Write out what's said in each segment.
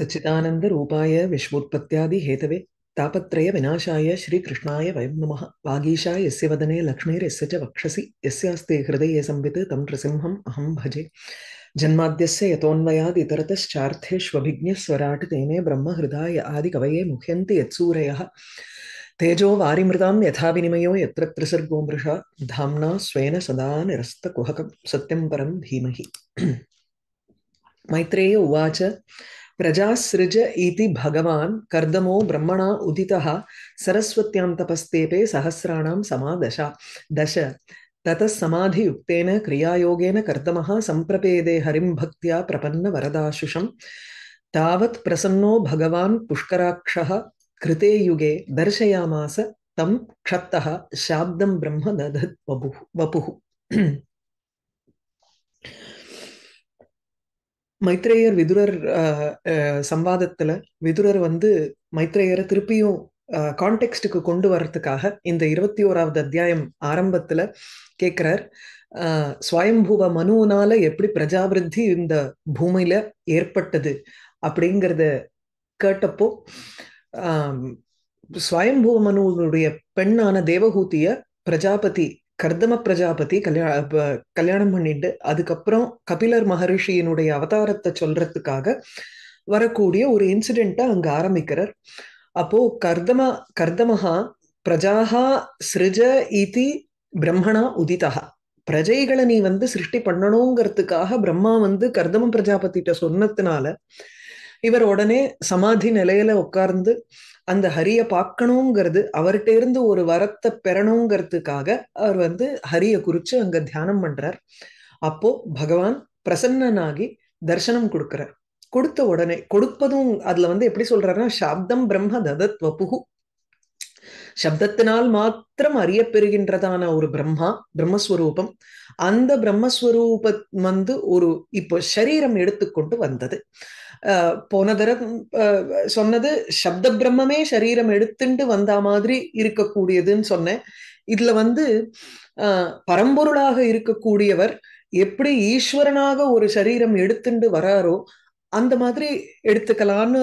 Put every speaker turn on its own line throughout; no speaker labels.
सच्चिदानंद रूपाय विश्वोत्पत्त्यादि सच्चिदानन्दरूपाय विश्वोत्पत्त्यादिहेतवे तापत्रयविनाशाय श्रीकृष्णाय वयं नमः वागीशा यस्य वदने लक्ष्मीरस्य च वक्षसि यस्यास्ते हृदये संवित् तं नृसिंहम् अहं भजे जन्माद्यस्य यतोऽन्वयादितरतश्चार्थेष्वभिज्ञस्वराट् तेने ब्रह्महृदाय आदिकवये मुह्यन्ति यत्सूरयः तेजो वारिमृतां यथा विनिमयो यत्र त्रिसर्गो मृषा धाम्ना स्वेन सदा निरस्तकुहकं सत्यं परं धीमहि मैत्रेय उवाच प्रजासृज इति भगवान् कर्दमो ब्रह्मणा उदितः सरस्वत्यां तपस्तेपे सहस्राणां समादशा दश ततः समाधियुक्तेन क्रियायोगेन कर्दमः सम्प्रपेदे हरिं भक्त्या प्रपन्नवरदाशुषं तावत् प्रसन्नो भगवान् पुष्कराक्षः कृते युगे दर्शयामास तं क्षत्तः शाब्दं ब्रह्म दधत् वपुः वपुः மைத்ரேயர் விதுரர் சம்வாதத்துல விதுரர் வந்து மைத்ரேயரை திருப்பியும் கான்டெக்ஸ்டுக்கு கொண்டு வர்றதுக்காக இந்த இருபத்தி ஓராவது அத்தியாயம் ஆரம்பத்துல கேட்கிறார் ஸ்வயம்பூவ மனுவனால எப்படி பிரஜாபிருத்தி இந்த பூமியில ஏற்பட்டது அப்படிங்கிறத கேட்டப்போ ஸ்வயம்பூவ மனுடைய பெண்ணான தேவகூத்திய பிரஜாபதி கர்தம பிரஜாபதி கல்யாண கல்யாணம் பண்ணிட்டு அதுக்கப்புறம் கபிலர் மகரிஷியினுடைய அவதாரத்தை சொல்றதுக்காக வரக்கூடிய ஒரு இன்சிடெண்ட்டை அங்க ஆரம்பிக்கிறார் அப்போ கர்தம கர்தமஹா பிரஜாகா சிருஜ இதி பிரம்மணா உதிதா பிரஜைகளை நீ வந்து சிருஷ்டி பண்ணணுங்கிறதுக்காக பிரம்மா வந்து கர்தம பிரஜாபதிட்ட சொன்னதுனால இவர் உடனே சமாதி நிலையில உட்கார்ந்து அந்த ஹரியை பார்க்கணுங்கிறது அவர்கிட்ட இருந்து ஒரு வரத்தை பெறணுங்கிறதுக்காக அவர் வந்து ஹரியை குறிச்சு அங்க தியானம் பண்றார் அப்போ பகவான் பிரசன்னனாகி தர்சனம் கொடுக்கிறார் கொடுத்த உடனே கொடுப்பதும் அதுல வந்து எப்படி சொல்றாருன்னா சப்தம் பிரம்ம ததத்வ புகு சப்தத்தினால் மாத்திரம் அறியப்பெறுகின்றதான ஒரு பிரம்மா பிரம்மஸ்வரூபம் அந்த பிரம்மஸ்வரூப வந்து ஒரு இப்போ சரீரம் எடுத்துக்கொண்டு வந்தது போன தரம் சொன்னது சப்த பிரம்மமே சரீரம் எடுத்துண்டு வந்தா மாதிரி இருக்கக்கூடியதுன்னு சொன்னேன் இதுல வந்து பரம்பொருளாக இருக்கக்கூடியவர் எப்படி ஈஸ்வரனாக ஒரு சரீரம் எடுத்துண்டு வராரோ அந்த மாதிரி எடுத்துக்கலான்னு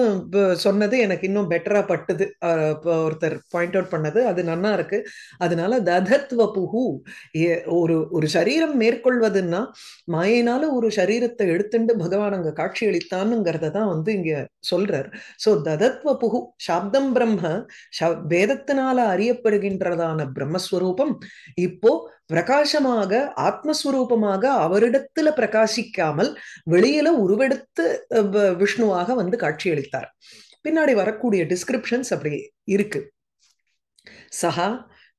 சொன்னது எனக்கு இன்னும் பெட்டரா பட்டுது ஒருத்தர் பாயிண்ட் அவுட் பண்ணது அது நன்னா இருக்கு அதனால ததத்வ புகு ஒரு ஒரு சரீரம் மேற்கொள்வதுன்னா மாயினால ஒரு சரீரத்தை எடுத்துட்டு பகவான் அங்க காட்சி அளித்தானுங்கிறத தான் வந்து இங்க சொல்றார் சோ ததத்வ புகு சாப்தம் பிரம்ம வேதத்தினால அறியப்படுகின்றதான பிரம்மஸ்வரூபம் இப்போ பிரகாசமாக ஆத்மஸ்வரூபமாக அவரிடத்துல பிரகாசிக்காமல் வெளியில உருவெடுத்து விஷ்ணுவாக வந்து காட்சியளித்தார் பின்னாடி வரக்கூடிய டிஸ்கிரிப்ஷன்ஸ் அப்படி இருக்கு சஹா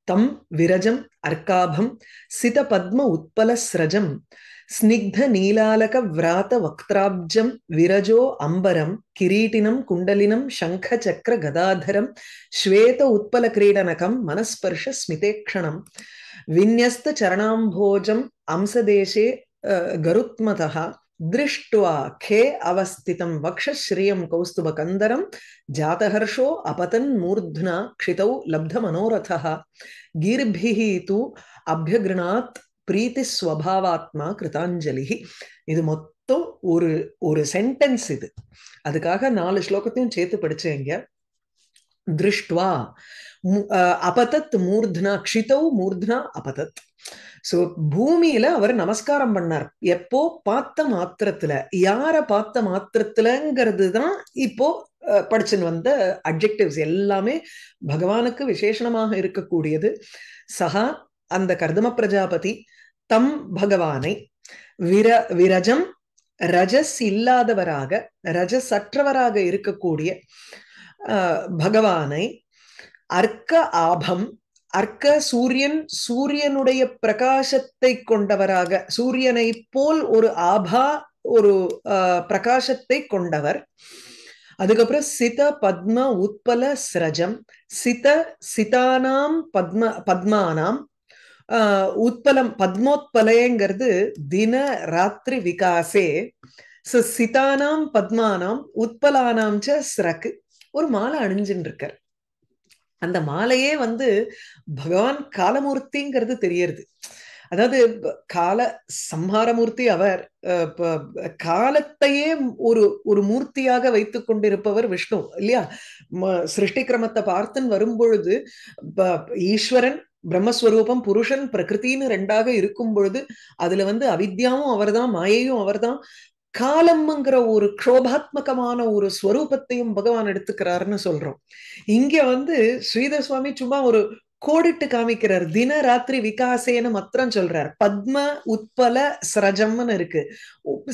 தம் விரஜம் அர்க்காபம் சித பத்ம உத்பல சிரஜம் ஸ்னிக்த நீலாலக விராத வக்திராப்ஜம் விரஜோ அம்பரம் கிரீட்டினம் குண்டலினம் சங்க சக்கர கதாதரம் ஸ்வேத உத்பல கிரீடனகம் மனஸ்பர்ஷ ஸ்மிதேக்ஷணம் விநியஸ்த சரணாம்போஜம் அம்சதேசே கருத்மதா दृष्ट्वा खे अवस्थितं वक्षश्रियं कौस्तुभकन्दरं जातहर्षो अपतन्मूर्ध्ना क्षितौ लब्धमनोरथः गीर्भिः तु अभ्यगृणात् பிரீத்தி ஸ்வபாவாத்மா கிருதாஞ்சலி இது மொத்தம் ஒரு ஒரு சென்டென்ஸ் இது அதுக்காக நாலு ஸ்லோகத்தையும் சேர்த்து படிச்சேங்க திருஷ்டுவா அபதத் மூர்தனா க்ஷிதௌ மூர்தனா அபதத் சோ பூமியில அவர் நமஸ்காரம் பண்ணார் எப்போ பார்த்த மாத்திரத்துல யார பார்த்த மாத்திரத்துலங்கிறது தான் இப்போ படிச்சுன்னு வந்த அப்ஜெக்டிவ்ஸ் எல்லாமே பகவானுக்கு விசேஷணமாக இருக்கக்கூடியது சஹா அந்த கர்தம பிரஜாபதி தம் பகவானை விர விரஜம் ரஜஸ் இல்லாதவராக ரஜசற்றவராக இருக்கக்கூடிய பகவானை அர்க்க ஆபம் அர்க்க சூரியன் சூரியனுடைய பிரகாசத்தை கொண்டவராக சூரியனை போல் ஒரு ஆபா ஒரு பிரகாசத்தை கொண்டவர் அதுக்கப்புறம் சித பத்ம உத்பல சிரஜம் சித சிதானாம் பத்ம பத்மானாம் உத்பலம் பத்மோத்பலேங்கிறது தின ராத்திரி விகாசே சோ சிதானாம் பத்மானாம் உத்பலானாம் சிறக்கு ஒரு மாலை அணிஞ்சுன்னு இருக்கார் அந்த மாலையே வந்து பகவான் காலமூர்த்திங்கிறது தெரியறது அதாவது கால சம்ஹாரமூர்த்தி அவர் காலத்தையே ஒரு ஒரு மூர்த்தியாக வைத்து கொண்டிருப்பவர் விஷ்ணு இல்லையா சிருஷ்டி கிரமத்தை பார்த்துன்னு வரும்பொழுது ஈஸ்வரன் பிரம்மஸ்வரூபம் புருஷன் பிரகிருத்தின்னு ரெண்டாக இருக்கும் பொழுது அதுல வந்து அவித்யாவும் அவர்தான் மாயையும் அவர்தான் காலம்ங்கிற ஒரு க்ஷோபாத்மகமான ஒரு ஸ்வரூபத்தையும் பகவான் எடுத்துக்கிறாருன்னு சொல்றோம் இங்க வந்து ஸ்ரீதர் சுவாமி சும்மா ஒரு கோடிட்டு காமிக்கிறார் தின ராத்திரி விகாசேன்னு மாத்திரம் சொல்றார் பத்ம உத்பல சிரஜம்னு இருக்கு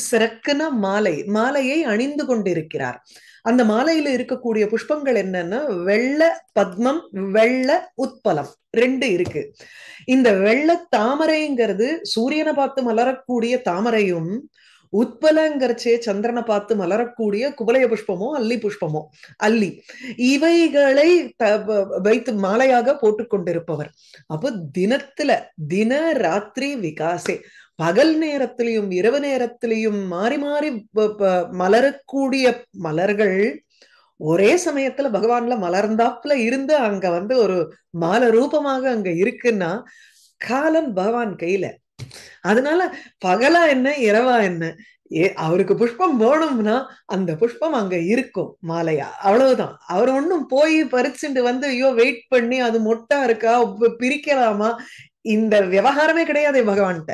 சிறக்குன மாலை மாலையை அணிந்து கொண்டிருக்கிறார் அந்த மாலையில இருக்கக்கூடிய புஷ்பங்கள் என்னன்னா வெள்ள பத்மம் வெள்ள உத்பலம் ரெண்டு இருக்கு இந்த வெள்ள தாமரைங்கிறது சூரியனை பார்த்து மலரக்கூடிய தாமரையும் உட்பலங்கிறச்சே சந்திரனை பார்த்து மலரக்கூடிய குபலய புஷ்பமோ அல்லி புஷ்பமோ அல்லி இவைகளை வைத்து மாலையாக போட்டுக்கொண்டிருப்பவர் அப்போ தினத்துல தின ராத்திரி விகாசே பகல் நேரத்திலையும் இரவு நேரத்திலையும் மாறி மாறி மலரக்கூடிய மலர்கள் ஒரே சமயத்துல பகவான்ல மலர்ந்தாப்புல இருந்து அங்க வந்து ஒரு மால ரூபமாக அங்க இருக்குன்னா காலம் பகவான் கையில அதனால பகலா என்ன இரவா என்ன ஏ அவருக்கு புஷ்பம் போனோம்னா அந்த புஷ்பம் அங்க இருக்கும் மாலையா அவ்வளவுதான் அவர் ஒண்ணும் போய் பறிச்சுட்டு வந்து ஐயோ வெயிட் பண்ணி அது மொட்டா இருக்கா பிரிக்கலாமா இந்த விவகாரமே கிடையாது பகவான்கிட்ட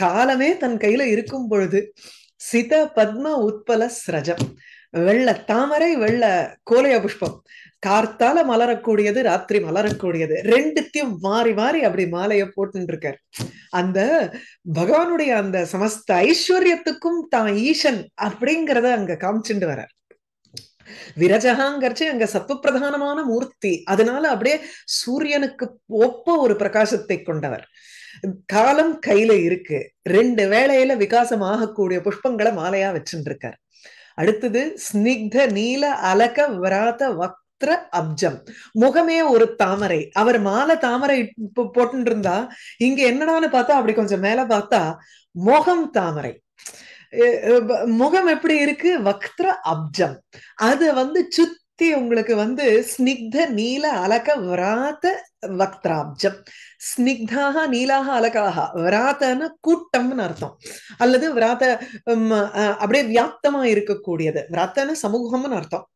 காலமே தன் கையில இருக்கும் பொழுது சித பத்ம உட்பல சிரஜம் வெள்ள தாமரை வெள்ள கோலைய புஷ்பம் கார்த்தால மலரக்கூடியது ராத்திரி மலரக்கூடியது ரெண்டுத்தையும் மாறி மாறி அப்படி மாலைய போட்டு இருக்கார் அந்த பகவானுடைய அந்த சமஸ்த ஐஸ்வர்யத்துக்கும் தான் ஈசன் அப்படிங்கிறத அங்க காமிச்சுட்டு வர்றார் விரஜகாங்கிறச்சு அங்க சத்துவ பிரதானமான மூர்த்தி அதனால அப்படியே சூரியனுக்கு ஒப்ப ஒரு பிரகாசத்தை கொண்டவர் காலம் கையில இருக்கு ரெண்டு வேளையில விகாசம் ஆகக்கூடிய புஷ்பங்களை மாலையா வச்சுருக்கார் அடுத்தது ஸ்னிக்த நீல அலக விராத வக்திர அப்ஜம் முகமே ஒரு தாமரை அவர் மாலை தாமரை போட்டு இருந்தா இங்க என்னடான்னு பார்த்தா அப்படி கொஞ்சம் மேல பார்த்தா மோகம் தாமரை முகம் எப்படி இருக்கு வக்திர அப்ஜம் அது வந்து சுத்தி உங்களுக்கு வந்து ஸ்னிக்த நீல அலக விராத்த வக்திராப்ஜம் ஸ்னிக்தாக நீலாக அலகாக வராத்தன்னு கூட்டம்னு அர்த்தம் அல்லது விராத்த அப்படியே வியாப்தமா இருக்கக்கூடியது விராத்தன சமூகம்னு அர்த்தம்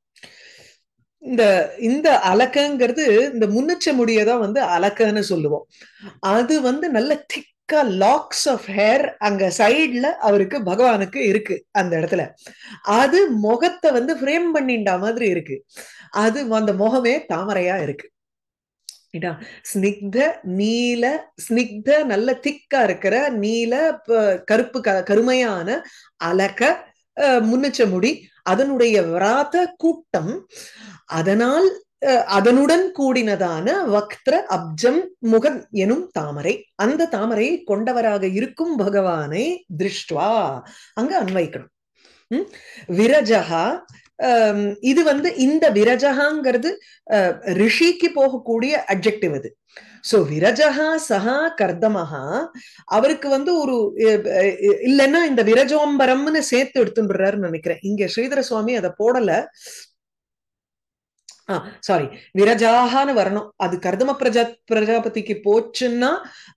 இந்த இந்த அலக்கங்கிறது இந்த முன்னச்ச முடியதான் வந்து அலக்கன்னு சொல்லுவோம் அது வந்து நல்ல திக் திக்க லாக்ஸ் ஆஃப் ஹேர் அங்க சைட்ல அவருக்கு பகவானுக்கு இருக்கு அந்த இடத்துல அது முகத்தை வந்து ஃப்ரேம் பண்ணிண்ட மாதிரி இருக்கு அது அந்த முகமே தாமரையா இருக்கு ஸ்னிக்த நீல ஸ்னிக்த நல்ல திக்கா இருக்கிற நீல கருப்பு க கருமையான அலக்க முன்னிச்ச முடி அதனுடைய விராத கூட்டம் அதனால் அதனுடன் கூடினதான வக்திர அப்ஜம் முகம் எனும் தாமரை அந்த தாமரை கொண்டவராக இருக்கும் பகவானை திருஷ்டுவா அங்க அன்வைக்கணும் விரஜகா இது வந்து இந்த விரஜகாங்கிறது ரிஷிக்கு போகக்கூடிய அப்ஜெக்டிவ் அது சோ விரஜகா சஹா கர்தமஹா அவருக்கு வந்து ஒரு இல்லைன்னா இந்த விரஜோம்பரம்னு சேர்த்து எடுத்துடுறாருன்னு நினைக்கிறேன் இங்க ஸ்ரீதர சுவாமி அதை போடல ஆ சாரி விரஜாகான்னு வரணும் அது கர்தம பிரஜா பிரஜாபதிக்கு போச்சுன்னா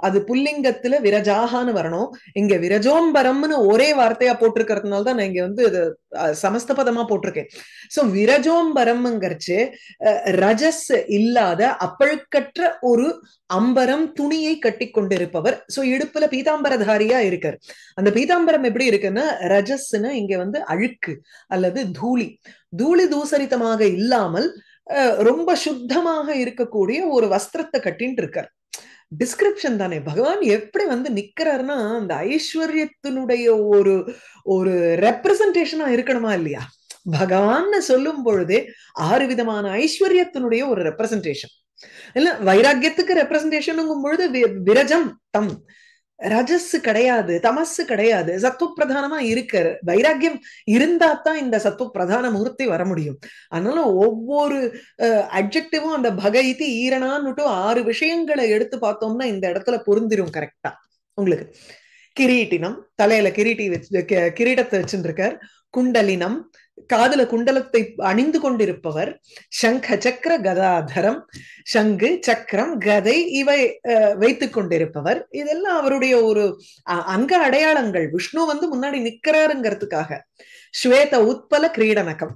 அது புல்லிங்கத்துல விரஜாகான்னு வரணும் இங்க விரஜோம்பரம்னு ஒரே வார்த்தையா போட்டிருக்கிறதுனால தான் நான் இங்க வந்து இது சமஸ்தபதமா போட்டிருக்கேன் சோ விரஜோம்பரம்ங்கிறச்சு ரஜஸ் இல்லாத அப்பழுக்கற்ற ஒரு அம்பரம் துணியை கட்டி கொண்டிருப்பவர் சோ இடுப்புல பீதாம்பரதாரியா இருக்கார் அந்த பீதாம்பரம் எப்படி இருக்குன்னா ரஜஸ்ன்னு இங்க வந்து அழுக்கு அல்லது தூளி தூளி தூசரித்தமாக இல்லாமல் ரொம்ப சுத்தமாக இருக்கக்கூடிய ஒரு வஸ்திரத்தை கட்டின்ட்டு இருக்கார் டிஸ்கிரிப்ஷன் தானே பகவான் எப்படி வந்து நிக்கிறாருன்னா அந்த ஐஸ்வர்யத்தினுடைய ஒரு ஒரு ரெப்ரசன்டேஷனா இருக்கணுமா இல்லையா பகவான் சொல்லும் பொழுதே ஆறு விதமான ஐஸ்வர்யத்தினுடைய ஒரு ரெப்ரசன்டேஷன் இல்ல வைராக்கியத்துக்கு ரெப்ரசன்டேஷனுங்கும் பொழுது விரஜம் தம் ரஜஸ் கிடையாது தமசு கிடையாது சத்துவ பிரதானமா இருக்கிற வைராக்கியம் இருந்தா தான் இந்த சத்துவ பிரதான மூர்த்தி வர முடியும் அதனால ஒவ்வொரு அப்ஜெக்டிவும் அந்த பகைத்தி ஈரணான்னுட்டு ஆறு விஷயங்களை எடுத்து பார்த்தோம்னா இந்த இடத்துல பொருந்திரும் கரெக்டா உங்களுக்கு கிரீட்டினம் தலையில கிரீட்டி வச்சு கிரீடத்தை வச்சுருக்கார் குண்டலினம் காதல குண்டலத்தை அணிந்து கொண்டிருப்பவர் சங்க சக்கர கதாதரம் சங்கு சக்கரம் கதை இவை வைத்துக் கொண்டிருப்பவர் இதெல்லாம் அவருடைய ஒரு அங்க அடையாளங்கள் விஷ்ணு வந்து முன்னாடி நிக்கிறாருங்கிறதுக்காக ஸ்வேத உத்பல கிரீடனகம்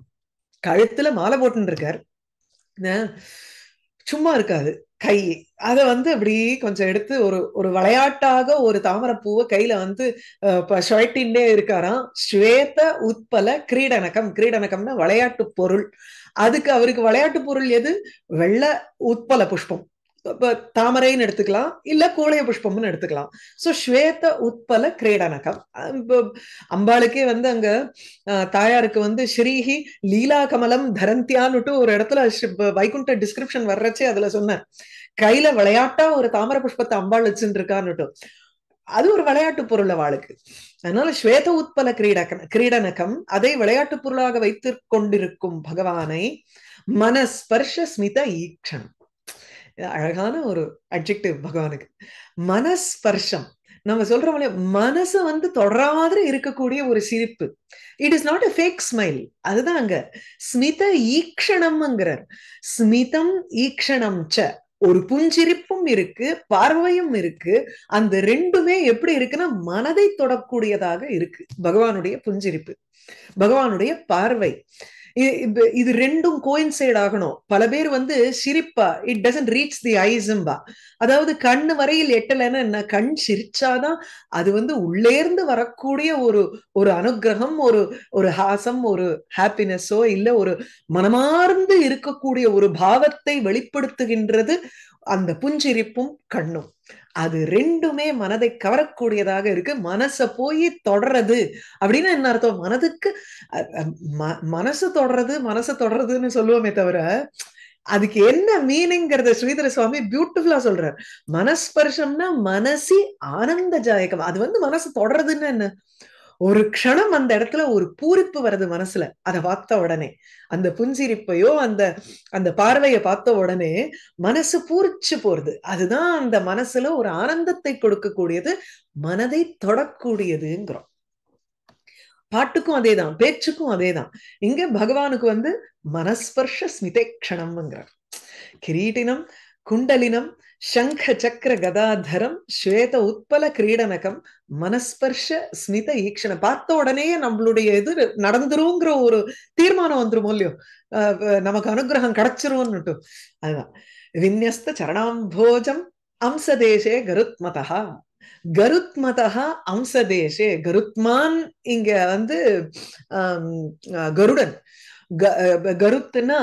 கழுத்துல மாலை போட்டுருக்கார் சும்மா இருக்காது கை அதை வந்து அப்படி கொஞ்சம் எடுத்து ஒரு ஒரு விளையாட்டாக ஒரு தாமரை பூவை கையில வந்து சுழட்டின்னே இருக்காராம் ஸ்வேத உட்பல கிரீடனகம் கிரீடனகம்னா விளையாட்டு பொருள் அதுக்கு அவருக்கு விளையாட்டு பொருள் எது வெள்ள உட்பல புஷ்பம் தாமரைன்னு எடுத்துக்கலாம் இல்ல கோழைய புஷ்பம்னு எடுத்துக்கலாம் ஸோ ஸ்வேத உட்பல கிரீடனகம் அம்பாளுக்கே வந்து அங்க தாயாருக்கு வந்து ஸ்ரீஹி லீலா கமலம் தரந்தியான்னுட்டு ஒரு இடத்துல வைகுண்ட டிஸ்கிரிப்ஷன் வர்றச்சே அதுல சொன்னேன் கையில விளையாட்டா ஒரு தாமரை புஷ்பத்தை அம்பாள் வச்சுட்டு இருக்கான்னுட்டும் அது ஒரு விளையாட்டு பொருள் அவளுக்கு அதனால ஸ்வேத உட்பல கிரீடக கிரீடனகம் அதை விளையாட்டு பொருளாக வைத்து கொண்டிருக்கும் பகவானை மனஸ்பர்ஷ ஸ்மித ஈக்ஷணம் அழகான ஒரு அப்ஜெக்டிவ் பகவானுக்கு மனஸ்பர்ஷம் நம்ம மாதிரி மனசு வந்து தொடர மாதிரி இருக்கக்கூடிய ஒரு சிரிப்பு it is not a fake smile அதுதான் அங்க ஸ்மித ஈக்ஷணம்ங்கிறார் ஸ்மிதம் ஈக்ஷணம் ச ஒரு புஞ்சிரிப்பும் இருக்கு பார்வையும் இருக்கு அந்த ரெண்டுமே எப்படி இருக்குன்னா மனதை தொடக்கூடியதாக இருக்கு பகவானுடைய புஞ்சிரிப்பு பகவானுடைய பார்வை இது ரெண்டும் கோயின்சைட் ஆகணும் பல பேர் வந்து சிரிப்பா இட் டசன்ட் ரீச் தி ஐஸ்ம்பா அதாவது கண்ணு வரையில் எட்டலைன்னா என்ன கண் சிரிச்சாதான் அது வந்து உள்ளேர்ந்து வரக்கூடிய ஒரு ஒரு அனுகிரகம் ஒரு ஒரு ஹாசம் ஒரு ஹாப்பினஸோ இல்ல ஒரு மனமார்ந்து இருக்கக்கூடிய ஒரு பாவத்தை வெளிப்படுத்துகின்றது அந்த புஞ்சிரிப்பும் கண்ணும் அது ரெண்டுமே மனதை கவரக்கூடியதாக இருக்கு மனசை போய் தொடர்றது அப்படின்னு என்ன அர்த்தம் மனதுக்கு மனசு தொடர்றது மனச தொடர்றதுன்னு சொல்லுவோமே தவிர அதுக்கு என்ன மீனிங்கிறத ஸ்ரீதர சுவாமி பியூட்டிஃபுல்லா சொல்றார் மனஸ்பர்ஷம்னா மனசி ஆனந்த ஜாயகம் அது வந்து மனசு தொடர்றதுன்னு என்ன ஒரு க்ஷணம் அந்த இடத்துல ஒரு பூரிப்பு வருது மனசுல அதை பார்த்த உடனே அந்த புஞ்சிரிப்பையோ அந்த அந்த பார்வையை பார்த்த உடனே மனசு பூரிச்சு போறது அதுதான் அந்த மனசுல ஒரு ஆனந்தத்தை கொடுக்கக்கூடியது மனதை தொடக்கூடியதுங்கிறோம் பாட்டுக்கும் அதே தான் பேச்சுக்கும் அதே தான் இங்க பகவானுக்கு வந்து மனஸ்பர்ஷ ஸ்மிதை க்ஷணம்ங்கிறார் கிரீட்டினம் குண்டலினம் சக்கர கதாதரம் ஸ்வேத உட்பல கிரீடனகம் மனஸ்பர்ஷ ஸ்மித ஈக்ஷனை பார்த்த உடனேயே நம்மளுடைய இது நடந்துருங்கிற ஒரு தீர்மானம் வந்துருமோ இல்லையோ நமக்கு அனுகிரகம் கிடைச்சிருவோம்னுட்டு அதுதான் விநியஸ்த சரணாம்போஜம் அம்சதேசே கருத்மதா கருத்மதா அம்சதேசே கருத்மான் இங்க வந்து கருடன் கருத்துனா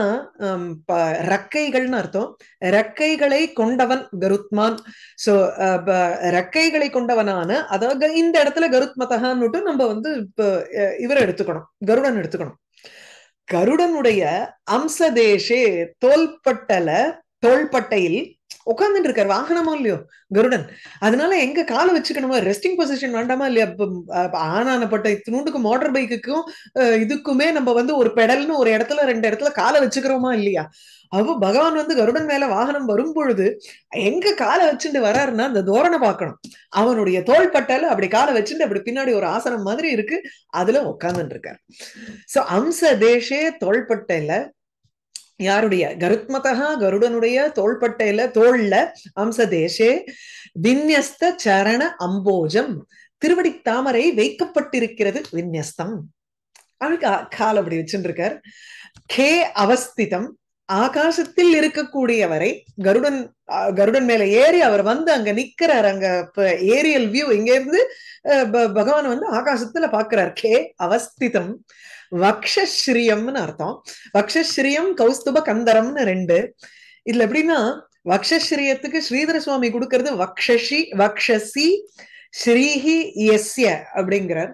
ரக்கைகள்னு அர்த்தம் ரக்கைகளை கொண்டவன் கருத்மான் சோ ரக்கைகளை கொண்டவனான அதாவது இந்த இடத்துல கருத்மதகான்னுட்டு நம்ம வந்து இவரை எடுத்துக்கணும் கருடன் எடுத்துக்கணும் கருடனுடைய அம்சதேஷே தோல்பட்டல தோள்பட்டையில் உட்காந்துட்டு இருக்காரு வாகனமா இல்லையோ கருடன் அதனால எங்க காலை வச்சுக்கணுமா ரெஸ்டிங் பொசிஷன் வேண்டாமா இல்லையா ஆனானப்பட்ட ஆனப்பட்ட இத்தினூண்டுக்கு மோட்டர் பைக்குக்கும் இதுக்குமே நம்ம வந்து ஒரு பெடல்னு ஒரு இடத்துல ரெண்டு இடத்துல காலை வச்சுக்கிறோமா இல்லையா அவ பகவான் வந்து கருடன் மேல வாகனம் வரும் பொழுது எங்க காலை வச்சுட்டு வராருன்னா அந்த தோரணை பார்க்கணும் அவனுடைய தோள்பட்டால அப்படி காலை வச்சுட்டு அப்படி பின்னாடி ஒரு ஆசனம் மாதிரி இருக்கு அதுல உட்காந்துட்டு இருக்காரு சோ அம்ச தேசே தோள்பட்டையில யாருடைய கருத்மதா கருடனுடைய தோள்பட்டையில தோல்ல தேசே விநியஸ்த சரண அம்போஜம் திருவடி தாமரை வைக்கப்பட்டிருக்கிறது விநியஸ்தம் அவருக்கு கால் அப்படி வச்சுருக்கார் கே அவஸ்திதம் ஆகாசத்தில் இருக்கக்கூடியவரை கருடன் கருடன் மேல ஏறி அவர் வந்து அங்க நிக்கிறார் அங்க ஏரியல் வியூ இங்க இருந்து பகவான் வந்து ஆகாசத்துல பாக்குறார் கே அவஸ்திதம் வக்ஷஸ்ரீயம்னு அர்த்தம் வக்ஷஸ்ரீயம் கௌஸ்துப கந்தரம்னு ரெண்டு இதுல எப்படின்னா வக்ஷஸ்ரீயத்துக்கு ஸ்ரீதர சுவாமி கொடுக்கறது வக்ஷி வக்ஷசி ஸ்ரீஹி எஸ்ய அப்படிங்கிறார்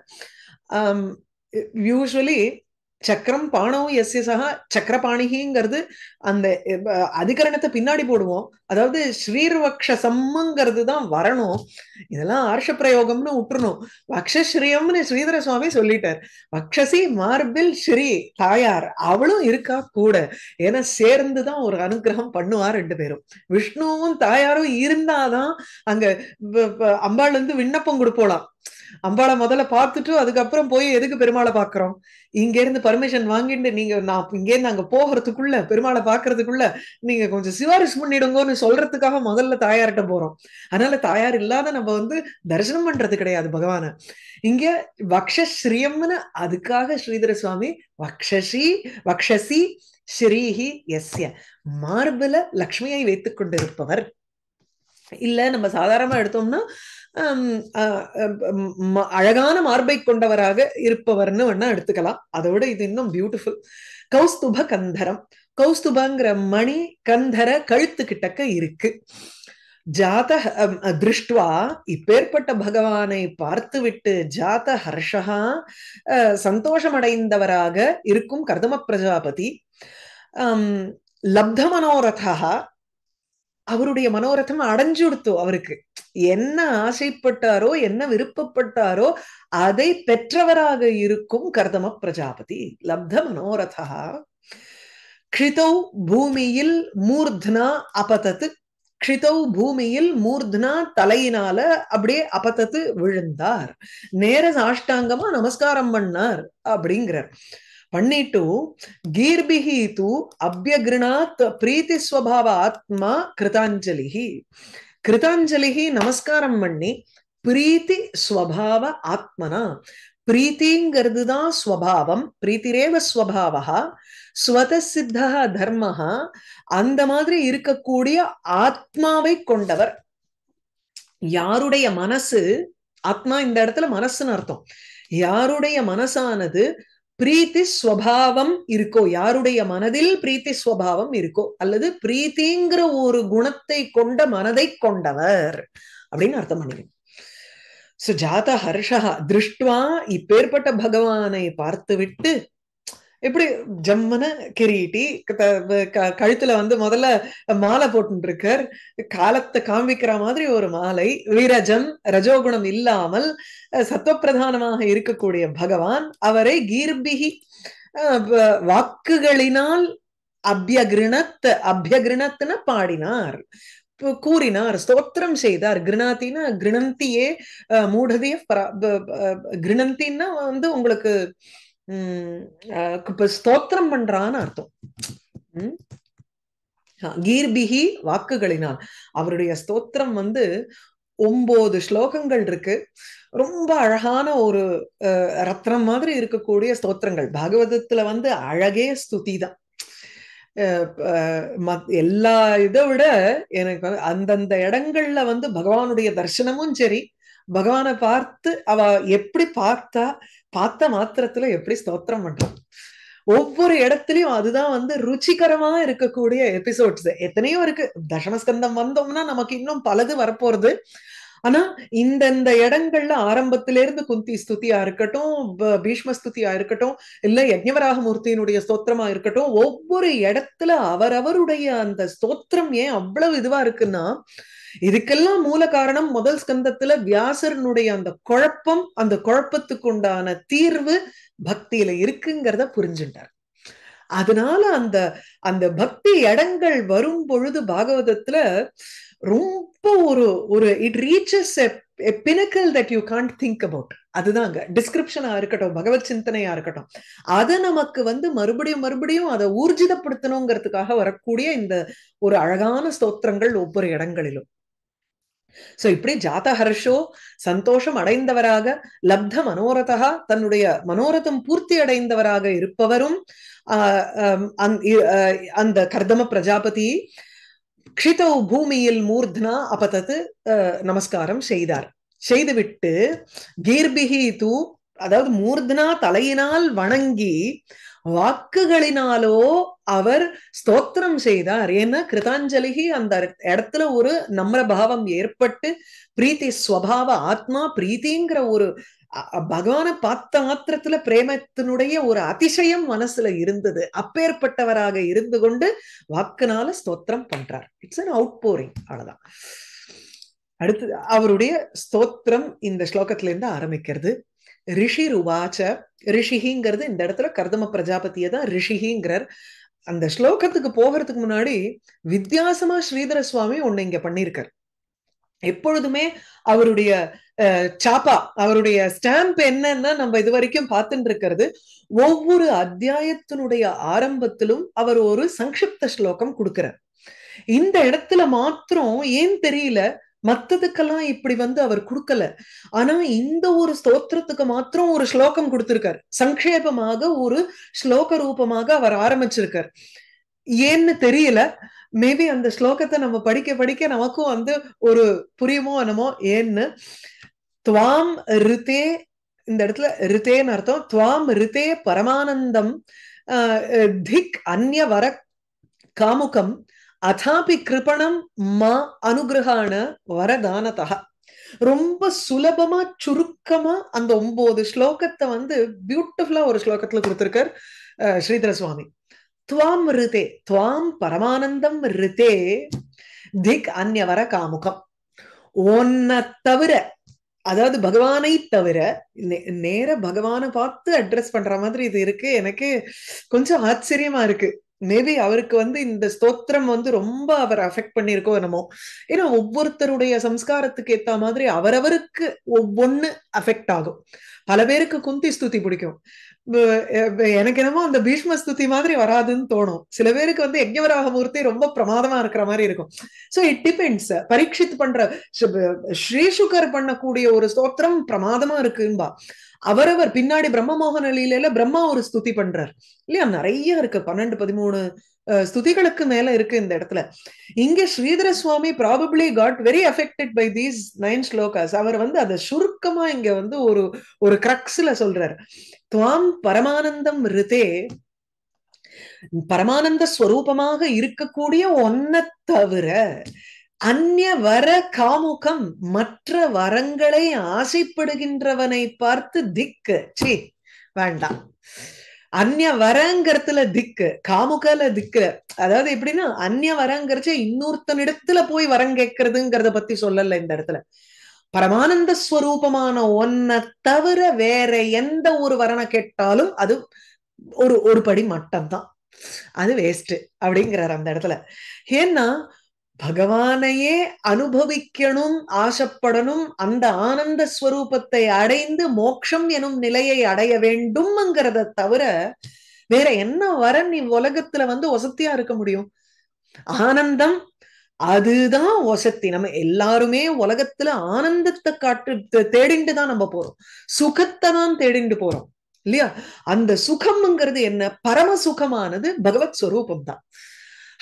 யூஸ்வலி சக்கரம் பாணோ எஸ் சகா சக்கரபாணிகிங்கிறது அந்த அதிகரணத்தை பின்னாடி போடுவோம் அதாவது ஸ்ரீர்வக்ஷசம்ங்கிறது தான் வரணும் இதெல்லாம் ஆர்ஷ பிரயோகம்னு விட்டுருணும் வக்ஷஸ்ரீயம்னு ஸ்ரீதர சுவாமி சொல்லிட்டார் வக்ஷசி மார்பில் ஸ்ரீ தாயார் அவளும் இருக்கா கூட ஏன்னா சேர்ந்துதான் ஒரு அனுகிரகம் பண்ணுவா ரெண்டு பேரும் விஷ்ணுவும் தாயாரும் இருந்தாதான் அங்க அம்பாள் வந்து விண்ணப்பம் கொடுப்போலாம் அம்பாளை முதல்ல பார்த்துட்டு அதுக்கப்புறம் போய் எதுக்கு பெருமாளை பாக்குறோம் இங்க இருந்து பர்மிஷன் வாங்கிட்டு நீங்க நான் இங்க இருந்து அங்க போகிறதுக்குள்ள பெருமாளை பாக்குறதுக்குள்ள நீங்க கொஞ்சம் சிவாரிசு பண்ணிடுங்கன்னு சொல்றதுக்காக முதல்ல தாயார்கிட்ட போறோம் அதனால தாயார் இல்லாத நம்ம வந்து தரிசனம் பண்றது கிடையாது பகவான இங்க வக்ஷஸ்ரீயம்னு அதுக்காக ஸ்ரீதர சுவாமி வக்ஷசி வக்ஷசி ஸ்ரீஹி எஸ்ய மார்பில லக்ஷ்மியை வைத்துக் கொண்டிருப்பவர் இல்ல நம்ம சாதாரணமா எடுத்தோம்னா அழகான மார்பை கொண்டவராக இருப்பவர்னு வேணா எடுத்துக்கலாம் அதோட இது இன்னும் பியூட்டிஃபுல் கௌஸ்துப கந்தரம் கௌஸ்துபங்கிற மணி கந்தர கழுத்து கிட்டக்க இருக்கு ஜாத திருஷ்டுவா இப்பேற்பட்ட பகவானை பார்த்துவிட்டு ஜாத ஹர்ஷா சந்தோஷமடைந்தவராக இருக்கும் கர்தம பிரஜாபதி லப்த மனோரதா அவருடைய மனோரதம் அடைஞ்சு அவருக்கு என்ன ஆசைப்பட்டாரோ என்ன விருப்பப்பட்டாரோ அதை பெற்றவராக இருக்கும் கர்தம பிரஜாபதி லப்த மனோரதா கிருதௌ பூமியில் மூர்த்னா அபதத்து கிருதௌ பூமியில் மூர்த்னா தலையினால அப்படியே அபதத்து விழுந்தார் நேர சாஷ்டாங்கமா நமஸ்காரம் பண்ணார் அப்படிங்கிறார் பண்ணிட்டு கீர்பிகி தூ அபியகிருணாத் பிரீதி ஸ்வபாவ ஆத்மா கிருதாஞ்சலிகி கிருதாஞ்சலிகி நமஸ்காரம் பண்ணி பிரீத்தி ஸ்வபாவ ஆத்மனா பிரீத்திங்கிறது தான் ஸ்வபாவம் பிரீத்திரேவ ஸ்வபாவா ஸ்வதசித்தா தர்மஹா அந்த மாதிரி இருக்கக்கூடிய ஆத்மாவை கொண்டவர் யாருடைய மனசு ஆத்மா இந்த இடத்துல மனசுன்னு அர்த்தம் யாருடைய மனசானது பிரீத்தி ஸ்வபாவம் இருக்கோ யாருடைய மனதில் பிரீத்தி ஸ்வபாவம் இருக்கோ அல்லது பிரீத்திங்கிற ஒரு குணத்தை கொண்ட மனதை கொண்டவர் அப்படின்னு அர்த்தம் பண்ணிக்கணும் சுஜாத ஹர்ஷா திருஷ்டுவா இப்பேற்பட்ட பகவானை பார்த்து விட்டு இப்படி ஜம்மன கிரீட்டி கழுத்துல வந்து முதல்ல மாலை போட்டுருக்கார் காலத்தை காமிக்கிற மாதிரி ஒரு மாலை வீரஜம் ரஜோகுணம் இல்லாமல் சத்வப்பிரதானமாக இருக்கக்கூடிய பகவான் அவரை கீர்பிகி வாக்குகளினால் அபியகிருணத் அபியகிருணத்துன்னு பாடினார் கூறினார் ஸ்தோத்திரம் செய்தார் கிருணாத்தினா கிருணந்தியே மூடதிய கிருணந்தின்னா வந்து உங்களுக்கு இப்ப ஸ்தோத்திரம் பண்றான்னு அர்த்தம் கீர்பிகி வாக்குகளினால் அவருடைய ஸ்தோத்திரம் வந்து ஒன்பது ஸ்லோகங்கள் இருக்கு ரொம்ப அழகான ஒரு ரத்னம் மாதிரி இருக்கக்கூடிய ஸ்தோத்திரங்கள் பாகவதத்துல வந்து அழகே ஸ்துதி தான் எல்லா இதை விட எனக்கு வந்து அந்தந்த இடங்கள்ல வந்து பகவானுடைய தர்சனமும் சரி பகவானை பார்த்து அவ எப்படி பார்த்தா பார்த்த மாத்திரத்துல எப்படி ஸ்தோத்திரம் பண்றோம் ஒவ்வொரு இடத்துலயும் அதுதான் வந்து ருச்சிகரமா இருக்கக்கூடிய எபிசோட்ஸ் எத்தனையோ இருக்கு தசமஸ்கந்தம் வந்தோம்னா நமக்கு இன்னும் பலது வரப்போறது ஆனா இந்தந்த இடங்கள்ல ஆரம்பத்தில இருந்து குந்தி ஸ்துதியா இருக்கட்டும் பீஷ்ம ஸ்துதியா இருக்கட்டும் இல்ல யஜ்ஞவராக மூர்த்தியினுடைய ஸ்தோத்திரமா இருக்கட்டும் ஒவ்வொரு இடத்துல அவரவருடைய அந்த ஸ்தோத்திரம் ஏன் அவ்வளவு இதுவா இருக்குன்னா இதுக்கெல்லாம் மூல காரணம் முதல் ஸ்கந்தத்துல வியாசரனுடைய அந்த குழப்பம் அந்த குழப்பத்துக்கு உண்டான தீர்வு பக்தியில இருக்குங்கிறத புரிஞ்சுட்டார் அதனால அந்த அந்த பக்தி இடங்கள் வரும் பொழுது பாகவதத்துல ரொம்ப ஒரு ஒரு it reaches a pinnacle that you can't think about அதுதாங்க டிஸ்கிரிப்ஷனா இருக்கட்டும் பகவத் சிந்தனையா இருக்கட்டும் அதை நமக்கு வந்து மறுபடியும் மறுபடியும் அதை ஊர்ஜிதப்படுத்தணுங்கிறதுக்காக வரக்கூடிய இந்த ஒரு அழகான ஸ்தோத்திரங்கள் ஒவ்வொரு இடங்களிலும் சோ இப்படி ஹர்ஷோ சந்தோஷம் அடைந்தவராக லப்த மனோரதா தன்னுடைய மனோரதம் பூர்த்தி அடைந்தவராக இருப்பவரும் அந்த கர்தம பிரஜாபதி க்ஷிதௌ பூமியில் மூர்த்னா அப்பதத்து நமஸ்காரம் செய்தார் செய்துவிட்டு கீர்பிகி தூ அதாவது மூர்த்னா தலையினால் வணங்கி வாக்குகளினாலோ அவர் ஸ்தோத்திரம் செய்தார் ஏன்னா கிருதாஞ்சலிகி அந்த இடத்துல ஒரு நம்ர பாவம் ஏற்பட்டு பிரீத்தி ஸ்வபாவ ஆத்மா பிரீத்திங்கிற ஒரு பகவான பார்த்த மாத்திரத்துல பிரேமத்தினுடைய ஒரு அதிசயம் மனசுல இருந்தது அப்பேற்பட்டவராக இருந்து கொண்டு வாக்குனால ஸ்தோத்திரம் பண்றார் இட்ஸ் அன் அவுட் போரிங் அவ்வளவுதான் அடுத்து அவருடைய ஸ்தோத்திரம் இந்த ஸ்லோகத்துல இருந்து ஆரம்பிக்கிறது ரிஷி ருவாச்ச ரிஷிகிங்கிறது இந்த இடத்துல கர்தம பிரஜாபதியை தான் ரிஷிகிங்கிறார் அந்த ஸ்லோகத்துக்கு போகிறதுக்கு முன்னாடி வித்தியாசமா ஸ்ரீதர சுவாமி ஒன்னு இங்க பண்ணியிருக்கார் எப்பொழுதுமே அவருடைய சாப்பா அவருடைய ஸ்டாம்ப் என்னன்னா நம்ம இது வரைக்கும் பார்த்துட்டு இருக்கிறது ஒவ்வொரு அத்தியாயத்தினுடைய ஆரம்பத்திலும் அவர் ஒரு சங்கிப்த ஸ்லோகம் கொடுக்கிறார் இந்த இடத்துல மாத்திரம் ஏன் தெரியல மத்ததுக்கெல்லாம் இப்படி வந்து அவர் கொடுக்கல ஆனா இந்த ஒரு ஸ்தோத்திரத்துக்கு மாத்திரம் ஒரு ஸ்லோகம் கொடுத்திருக்காரு சங்கேபமாக ஒரு ஸ்லோக ரூபமாக அவர் ஆரம்பிச்சிருக்கார் ஏன்னு தெரியல மேபி அந்த ஸ்லோகத்தை நம்ம படிக்க படிக்க நமக்கும் வந்து ஒரு புரியுமோ என்னமோ ஏன்னு துவாம் ரித்தே இந்த இடத்துல ரித்தேன்னு அர்த்தம் துவாம் ரித்தே பரமானந்தம் திக் அந்ய வர காமுகம் அதாபி கிருபணம் மா அனுகிரகான வரதானதா ரொம்ப சுலபமா சுருக்கமா அந்த ஒன்பது ஸ்லோகத்தை வந்து பியூட்டிஃபுல்லா ஒரு ஸ்லோகத்துல கொடுத்திருக்கார் ஸ்ரீதர சுவாமி துவாம் ரிதே துவாம் பரமானந்தம் ரிதே திக் அந்நியவர காமுகம் ஒன்ன தவிர அதாவது பகவானை தவிர நேர பகவானை பார்த்து அட்ரஸ் பண்ற மாதிரி இது இருக்கு எனக்கு கொஞ்சம் ஆச்சரியமா இருக்கு மேபி அவருக்கு வந்து இந்த ஸ்தோத்திரம் வந்து ரொம்ப அவர் அஃபெக்ட் பண்ணிருக்கோ என்னமோ ஏன்னா ஒவ்வொருத்தருடைய சம்ஸ்காரத்துக்கு ஏத்த மாதிரி அவரவருக்கு ஒவ்வொன்னு அஃபெக்ட் ஆகும் பல பேருக்கு குந்தி ஸ்துதி பிடிக்கும் எனக்கு என்னமோ அந்த பீஷ்ம ஸ்துதி மாதிரி வராதுன்னு தோணும் சில பேருக்கு வந்து யஜ்ஞவராக மூர்த்தி ரொம்ப பிரமாதமா இருக்கிற மாதிரி இருக்கும் சோ இட் டிபெண்ட்ஸ் பரீட்சித் பண்ற ஸ்ரீசுகர் பண்ணக்கூடிய ஒரு ஸ்தோத்திரம் பிரமாதமா இருக்குன்பா அவரவர் பின்னாடி பிரம்ம அலியில லீலையில பிரம்மா ஒரு ஸ்துதி பண்றார் இல்லையா நிறைய இருக்கு பன்னெண்டு பதிமூணு ஸ்துதிகளுக்கு மேல இருக்கு இந்த இடத்துல இங்க Sridhara Swami probably got very affected by these nine slokas அவர் வந்து அதை சுருக்கமா இங்க வந்து ஒரு ஒரு கிரக்ஸ்ல சொல்றாரு துவாம் பரமானந்தம் ரிதே பரமானந்த ஸ்வரூபமாக இருக்கக்கூடிய ஒன்ன தவிர அந்ய வர காமுகம் மற்ற வரங்களை ஆசைப்படுகின்றவனை பார்த்து திக்கு சி வேண்டாம் அந்நிய வரங்கிறதுல திக்கு காமுகல திக்கு அதாவது எப்படின்னா அந்நிய வரங்கிறச்ச இன்னொருத்தனிடத்துல போய் வரம் கேட்கறதுங்கிறத பத்தி சொல்லல இந்த இடத்துல பரமானந்த ஸ்வரூபமான ஒன்ன தவிர வேற எந்த ஒரு வரனை கேட்டாலும் அது ஒரு ஒரு படி மட்டம்தான் அது வேஸ்ட் அப்படிங்கிறார் அந்த இடத்துல ஏன்னா பகவானையே அனுபவிக்கணும் ஆசைப்படணும் அந்த ஆனந்த ஸ்வரூபத்தை அடைந்து மோக்ஷம் எனும் நிலையை அடைய வேண்டும்ங்கிறத தவிர வேற என்ன வரன் நீ உலகத்துல வந்து ஒசத்தியா இருக்க முடியும் ஆனந்தம் அதுதான் ஒசத்தி நம்ம எல்லாருமே உலகத்துல ஆனந்தத்தை காட்டு தேடிண்டு தான் நம்ம போறோம் சுகத்தை தான் தேடிண்டு போறோம் இல்லையா அந்த சுகம்ங்கிறது என்ன பரம சுகமானது பகவத் ஸ்வரூபம் தான்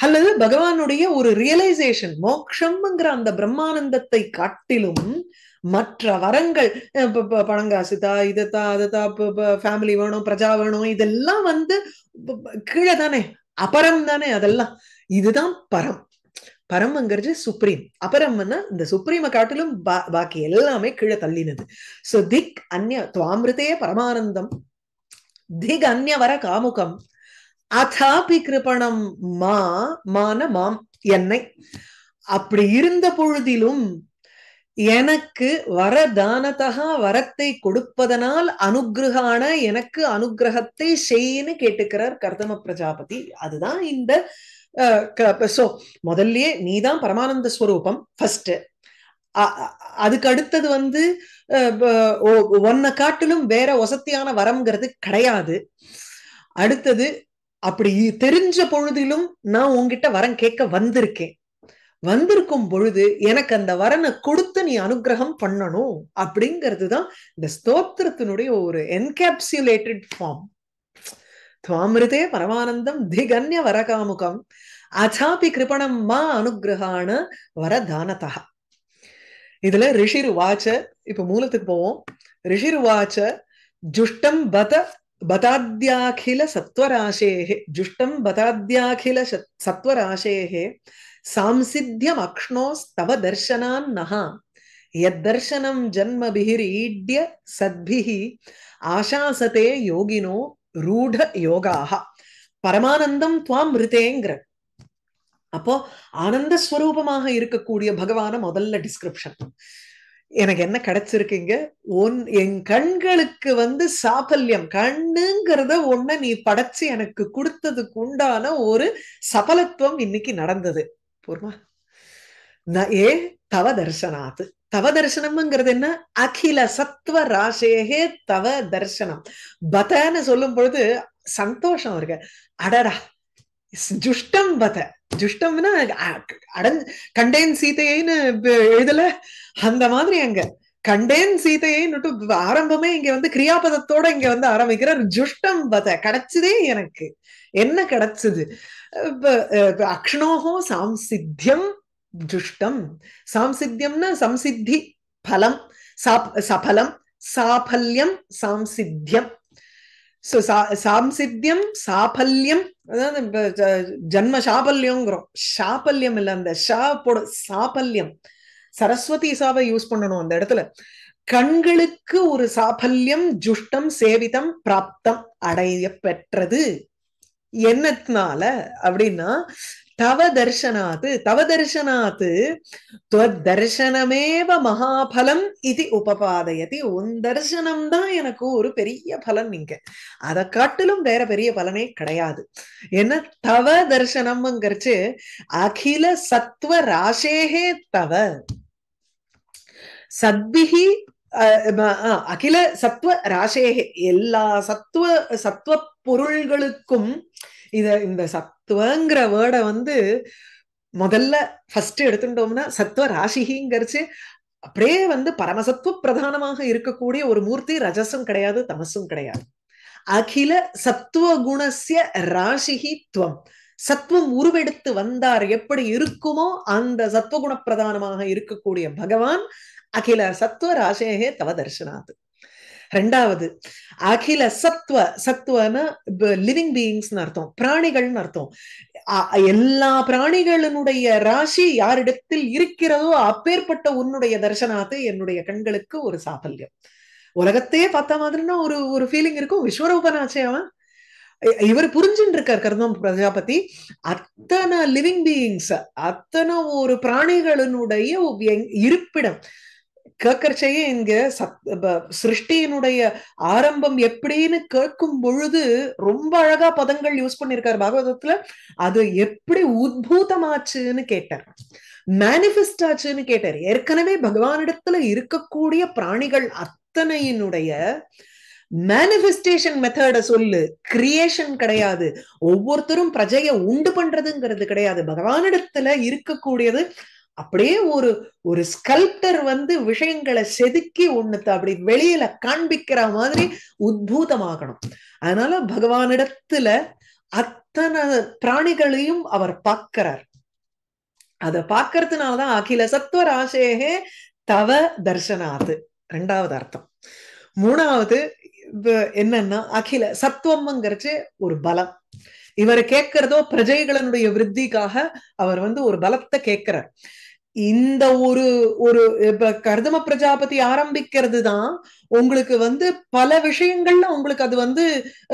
அல்லது பகவானுடைய ஒரு ரியலைசேஷன் மோக்ஷம்ங்கிற அந்த பிரம்மானந்தத்தை காட்டிலும் மற்ற வரங்கள் பணங்காசுதா இதத்தா அதத்தா ஃபேமிலி வேணும் பிரஜா வேணும் இதெல்லாம் வந்து கீழே தானே அபரம் தானே அதெல்லாம் இதுதான் பரம் பரம்ங்கிறது சுப்ரீம் அபரம்னா இந்த சுப்ரீமை காட்டிலும் பா பாக்கி எல்லாமே கீழே தள்ளினது சோ திக் அந்நிய துவாமிருத்தையே பரமானந்தம் திக் அந்நிய வர காமுகம் அதாபி கிருபணம் மா மான மாம் என்னை அப்படி இருந்த பொழுதிலும் எனக்கு வரதானதகா வரத்தை கொடுப்பதனால் அனுகிரகான எனக்கு அனுகிரகத்தை செய்யின்னு கேட்டுக்கிறார் கர்தம பிரஜாபதி அதுதான் இந்த சோ முதல்லயே நீதான் பரமானந்த ஸ்வரூபம் ஃபர்ஸ்ட் அதுக்கு அடுத்தது வந்து ஒன்ன காட்டிலும் வேற ஒசத்தியான வரம்ங்கிறது கிடையாது அடுத்தது அப்படி தெரிஞ்ச பொழுதிலும் நான் உங்ககிட்ட வரம் கேட்க வந்திருக்கேன் வந்திருக்கும் பொழுது எனக்கு அந்த வரனை கொடுத்து நீ அனுகிரகம் பண்ணணும் அப்படிங்கிறது தான் இந்த ஸ்தோத்திரத்தினுடைய ஒரு என்கேப்சுலேட்டட் ஃபார்ம் துவாமிருதே பரமானந்தம் திகன்ய வரகாமுகம் அச்சாபி கிருபணம் மா அனுகிரகான வரதானதா இதுல ரிஷிரு வாச்ச இப்ப மூலத்துக்கு போவோம் ரிஷிரு வாச்ச ஜுஷ்டம் பத बताद्याखिल सत्वराशेः जुष्टं बताद्याखिल सत्वराशेः सांसिध्यमक्ष्णोस्तव दर्शनान्नः यद्दर्शनं जन्मभिरीड्य सद्भिः ஆசாசதே யோகினோ ரூಢ யோகாக பரமானந்தம் துவாம் ரிதேங்கிற அப்போ ஆனந்த ஸ்வரூபமாக இருக்கக்கூடிய பகவான முதல்ல டிஸ்கிரிப்ஷன் எனக்கு என்ன கிடைச்சிருக்கீங்க ஒன் என் கண்களுக்கு வந்து சாபல்யம் கண்ணுங்கிறத ஒன்ன நீ படைச்சு எனக்கு கொடுத்ததுக்கு உண்டான ஒரு சபலத்துவம் இன்னைக்கு நடந்தது போர்மா ஏ தவ தர்சனாது தவ தர்சனம்ங்கிறது என்ன அகில சத்துவ ராசேகே தவ தர்சனம் பதன்னு சொல்லும் பொழுது சந்தோஷம் இருக்கு அடடா ஜுஷ்டம் பத துஷ்டம்னா கண்டேன் சீதையைன்னு எழுதல அந்த மாதிரி அங்க கண்டேன் சீத்தையேன்னு ஆரம்பமே இங்க வந்து கிரியாபதத்தோட இங்க வந்து ஆரம்பிக்கிறார் ஜுஷ்டம் பத கிடைச்சதே எனக்கு என்ன கிடைச்சது அக்ஷனோகோ சாம்சித்தியம் துஷ்டம் சாம்சித்தியம்னா சம்சித்தி பலம் சபலம் சாபல்யம் சாம்சித்தியம் சாம்சித்தியம் சாபல்யம் அதாவது ஜன்ம சாபல்யங்கிறோம் சாபல்யம் இல்லை அந்த ஷா போட சாபல்யம் சரஸ்வதி சாவை யூஸ் பண்ணணும் அந்த இடத்துல கண்களுக்கு ஒரு சாபல்யம் ஜுஷ்டம் சேவிதம் பிராப்தம் அடைய பெற்றது என்னத்தினால அப்படின்னா தவ தர்சனாத் தவ தர்சனாத் தர்சனமேவ மகாபலம் இது உபபாதையதி உன் தர்சனம் தான் எனக்கு ஒரு பெரிய பலன் இங்க அதை காட்டிலும் வேற பெரிய பலனே கிடையாது என்ன தவ தர்சனம்ங்கிறச்சு அகில சத்வ ராசேகே தவ சத்பிகி அகில சத்வ ராசேகே எல்லா சத்துவ சத்துவ பொருள்களுக்கும் இத இந்த சத்துவங்கிற வேர்டை வந்து முதல்ல ஃபர்ஸ்ட் எடுத்துட்டோம்னா சத்துவ ராசிகிங்கிறச்சு அப்படியே வந்து பரமசத்துவ பிரதானமாக இருக்கக்கூடிய ஒரு மூர்த்தி ரஜசும் கிடையாது தமசும் கிடையாது அகில சத்துவ குணசிய ராசிகி துவம் சத்துவம் உருவெடுத்து வந்தார் எப்படி இருக்குமோ அந்த சத்துவகுண பிரதானமாக இருக்கக்கூடிய பகவான் அகில சத்துவ ராசேகே தவ தர்சனாது ரெண்டாவது அகில சத்வ சத்வன லிவிங் பீயிங்ஸ்னு அர்த்தம் பிராணிகள்னு அர்த்தம் எல்லா பிராணிகளினுடைய ராசி யாரிடத்தில் இருக்கிறதோ அப்பேற்பட்ட உன்னுடைய தர்சனாத்து என்னுடைய கண்களுக்கு ஒரு சாஃபல்யம் உலகத்தையே பார்த்த மாதிரின்னா ஒரு ஒரு ஃபீலிங் இருக்கும் விஸ்வரூபனாச்சே அவன் இவர் புரிஞ்சுட்டு இருக்கார் கருதம் பிரஜாபதி அத்தனை லிவிங் பீயிங்ஸ் அத்தனை ஒரு பிராணிகளினுடைய இருப்பிடம் கேட்கறச்சையே இங்க சத் சிருஷ்டியினுடைய ஆரம்பம் எப்படின்னு கேட்கும் பொழுது ரொம்ப அழகா பதங்கள் யூஸ் பண்ணிருக்காரு பாகவதத்துல அது எப்படி உத்பூதமாச்சுன்னு கேட்டார் மேனிபெஸ்ட் ஆச்சுன்னு கேட்டார் ஏற்கனவே பகவானிடத்துல இருக்கக்கூடிய பிராணிகள் அத்தனையினுடைய மேனிஃபெஸ்டேஷன் மெத்தட சொல்லு கிரியேஷன் கிடையாது ஒவ்வொருத்தரும் பிரஜைய உண்டு பண்றதுங்கிறது கிடையாது பகவானிடத்துல இருக்கக்கூடியது அப்படியே ஒரு ஒரு ஸ்கல்ப்டர் வந்து விஷயங்களை செதுக்கி ஒண்ணுத்த அப்படி வெளியில காண்பிக்கிற மாதிரி உத்பூதமாகணும் அதனால பகவானிடத்துல அத்தனை பிராணிகளையும் அவர் பார்க்கிறார் அத பாக்குறதுனாலதான் அகில சத்வ ராசேகே தவ தர்சனாது ரெண்டாவது அர்த்தம் மூணாவது என்னன்னா அகில சத்துவம்ங்கிறச்சு ஒரு பலம் இவர் கேட்கிறதோ பிரஜைகளினுடைய விருத்திக்காக அவர் வந்து ஒரு பலத்தை கேட்கிறார் இந்த ஒரு ஒரு இப்ப கர்தம பிரஜாபதி ஆரம்பிக்கிறது தான் உங்களுக்கு வந்து பல விஷயங்கள்ல உங்களுக்கு அது வந்து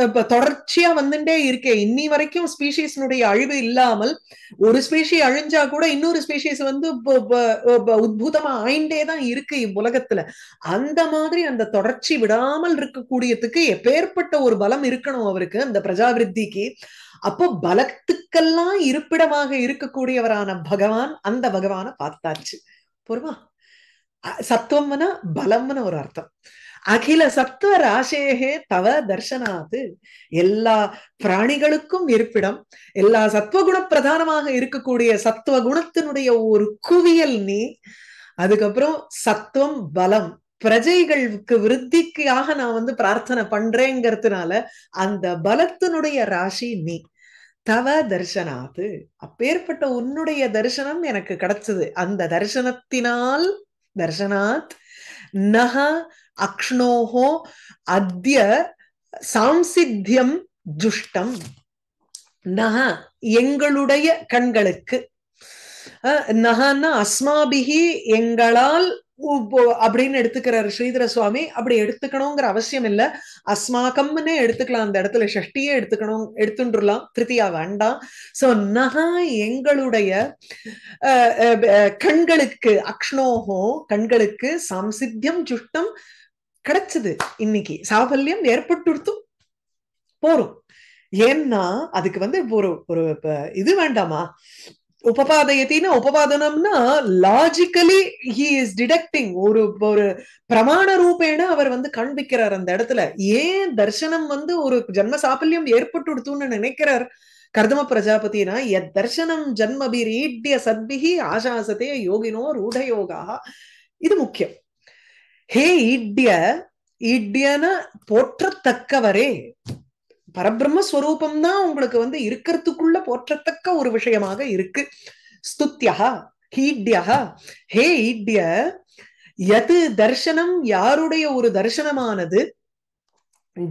இப்ப தொடர்ச்சியா வந்துட்டே இருக்கே இன்னி வரைக்கும் ஸ்பீஷீஸ்னுடைய அழிவு இல்லாமல் ஒரு ஸ்பீஷி அழிஞ்சா கூட இன்னொரு ஸ்பீஷீஸ் வந்து உத்பூதமா ஆயிண்டே தான் இருக்கு உலகத்துல அந்த மாதிரி அந்த தொடர்ச்சி விடாமல் இருக்கக்கூடியதுக்கு எப்பேற்பட்ட ஒரு பலம் இருக்கணும் அவருக்கு அந்த பிரஜாபிருத்திக்கு அப்போ பலத்துக்கெல்லாம் இருப்பிடமாக இருக்கக்கூடியவரான பகவான் அந்த பகவான பார்த்தாச்சு பொறுமா சத்துவம்னா பலம்னு ஒரு அர்த்தம் அகில சத்துவ ராசேகே தவ தர்சனாது எல்லா பிராணிகளுக்கும் இருப்பிடம் எல்லா சத்துவகுண பிரதானமாக இருக்கக்கூடிய சத்துவ குணத்தினுடைய ஒரு குவியல் நீ அதுக்கப்புறம் சத்துவம் பலம் பிரஜைகளுக்கு விருத்திக்காக நான் வந்து பிரார்த்தனை பண்றேங்கிறதுனால அந்த பலத்தினுடைய ராசி நீ தவ தர்சனாது அப்பேற்பட்ட உன்னுடைய தரிசனம் எனக்கு கிடைச்சது அந்த தரிசனத்தினால் தர்சனாத் நக அக்ஷ்ணோகோ அத்திய சாம்சித்தியம் ஜுஷ்டம் நக எங்களுடைய கண்களுக்கு நகன்னா அஸ்மாபிகி எங்களால் அப்படின்னு எடுத்துக்கிறாரு ஸ்ரீதர சுவாமி அப்படி எடுத்துக்கணுங்கிற அவசியம் இல்ல அஸ்மாக்கம்னு எடுத்துக்கலாம் அந்த இடத்துல ஷஷ்டியே எடுத்துக்கணும் எடுத்துட்டுலாம் திருத்தியா வேண்டாம் சோ நகா எங்களுடைய கண்களுக்கு அக்ஷ்ணோகம் கண்களுக்கு சாம்சித்தியம் சுஷ்டம் கிடைச்சது இன்னைக்கு சாபல்யம் ஏற்பட்டுடுத்தும் போறோம் ஏன்னா அதுக்கு வந்து ஒரு ஒரு இது வேண்டாமா உபபாதயத்தின்னா உபபாதனம்னா லாஜிக்கலி ஹி இஸ் டிடக்டிங் ஒரு ஒரு பிரமாண ரூபேன அவர் வந்து காண்பிக்கிறார் அந்த இடத்துல ஏன் தர்சனம் வந்து ஒரு ஜன்ம சாபல்யம் ஏற்பட்டுடுத்துன்னு நினைக்கிறார் கர்தம பிரஜாபதினா எத் தர்சனம் ஜன்மபி ரீட்ய சத்பிகி ஆசாசதே யோகினோ ரூடயோகா இது முக்கியம் ஹே ஈட்ய ஈட்யன போற்றத்தக்கவரே பரபிரம்மஸ்வரூபம் தான் உங்களுக்கு வந்து இருக்கிறதுக்குள்ள போற்றத்தக்க ஒரு விஷயமாக இருக்கு ஸ்துத்யா ஹீட்யா ஹே ஈட்ய எது தர்சனம் யாருடைய ஒரு தர்சனமானது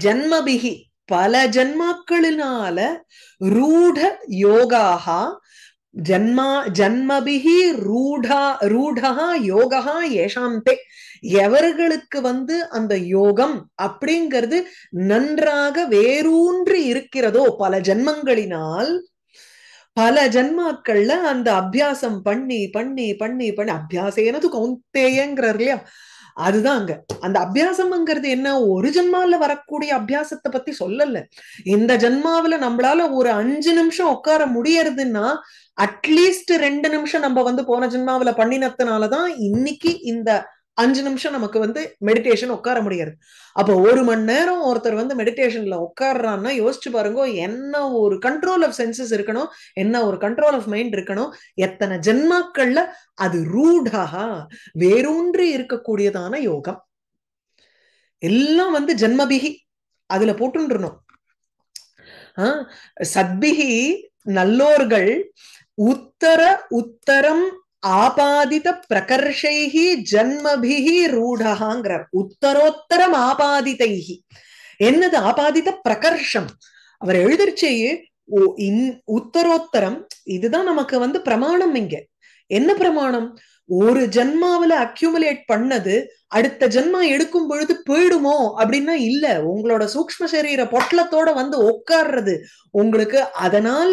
ஜன்மபிகி பல ஜன்மாக்களினால ரூட யோகாக ஜன்மா ஜன்மபிகி ரூடா ரூடஹா யோகா ஏஷாந்தே எவர்களுக்கு வந்து அந்த யோகம் அப்படிங்கிறது நன்றாக வேரூன்றி இருக்கிறதோ பல ஜென்மங்களினால் பல ஜென்மாக்கள்ல அந்த அபியாசம் பண்ணி பண்ணி பண்ணி பண்ணி அபியாசேனது கவுந்தேயங்கிறார் இல்லையா அதுதான் அங்க அந்த அபியாசம்ங்கிறது என்ன ஒரு ஜென்மாவில வரக்கூடிய அபியாசத்தை பத்தி சொல்லல இந்த ஜென்மாவில நம்மளால ஒரு அஞ்சு நிமிஷம் உட்கார முடியறதுன்னா அட்லீஸ்ட் ரெண்டு நிமிஷம் நம்ம வந்து போன ஜென்மாவில பண்ணினத்தினாலதான் இன்னைக்கு இந்த அஞ்சு நிமிஷம் நமக்கு வந்து மெடிடேஷன் உட்கார முடியாது அப்போ ஒரு மணி நேரம் ஒருத்தர் வந்து மெடிடேஷன்ல உட்காடுறான்னா யோசிச்சு பாருங்க என்ன ஒரு கண்ட்ரோல் ஆஃப் சென்சஸ் இருக்கணும் என்ன ஒரு கண்ட்ரோல் ஆஃப் மைண்ட் இருக்கணும் எத்தனை ஜென்மாக்கள்ல அது ரூடாக வேரூன்றி இருக்கக்கூடியதான யோகம் எல்லாம் வந்து ஜென்மபிகி அதுல போட்டுருணும் சத்பிகி நல்லோர்கள் உத்தர உத்தரம் ஆபாதித பிரகர்ஷைகி ஜன்மபிஹி ரூடகாங்கிறார் உத்தரோத்தரம் ஆபாதிதைஹி என்னது ஆபாதித பிரகர்ஷம் அவர் எழுதிருச்சேயே உத்தரோத்தரம் இதுதான் நமக்கு வந்து பிரமாணம் இங்க என்ன பிரமாணம் ஒரு ஜென்மாவில அக்யூமுலேட் பண்ணது அடுத்த ஜென்மா எடுக்கும் பொழுது போயிடுமோ அப்படின்னா இல்ல உங்களோட சூக்ம சரீர பொட்டலத்தோட வந்து உட்கார்றது உங்களுக்கு அதனால்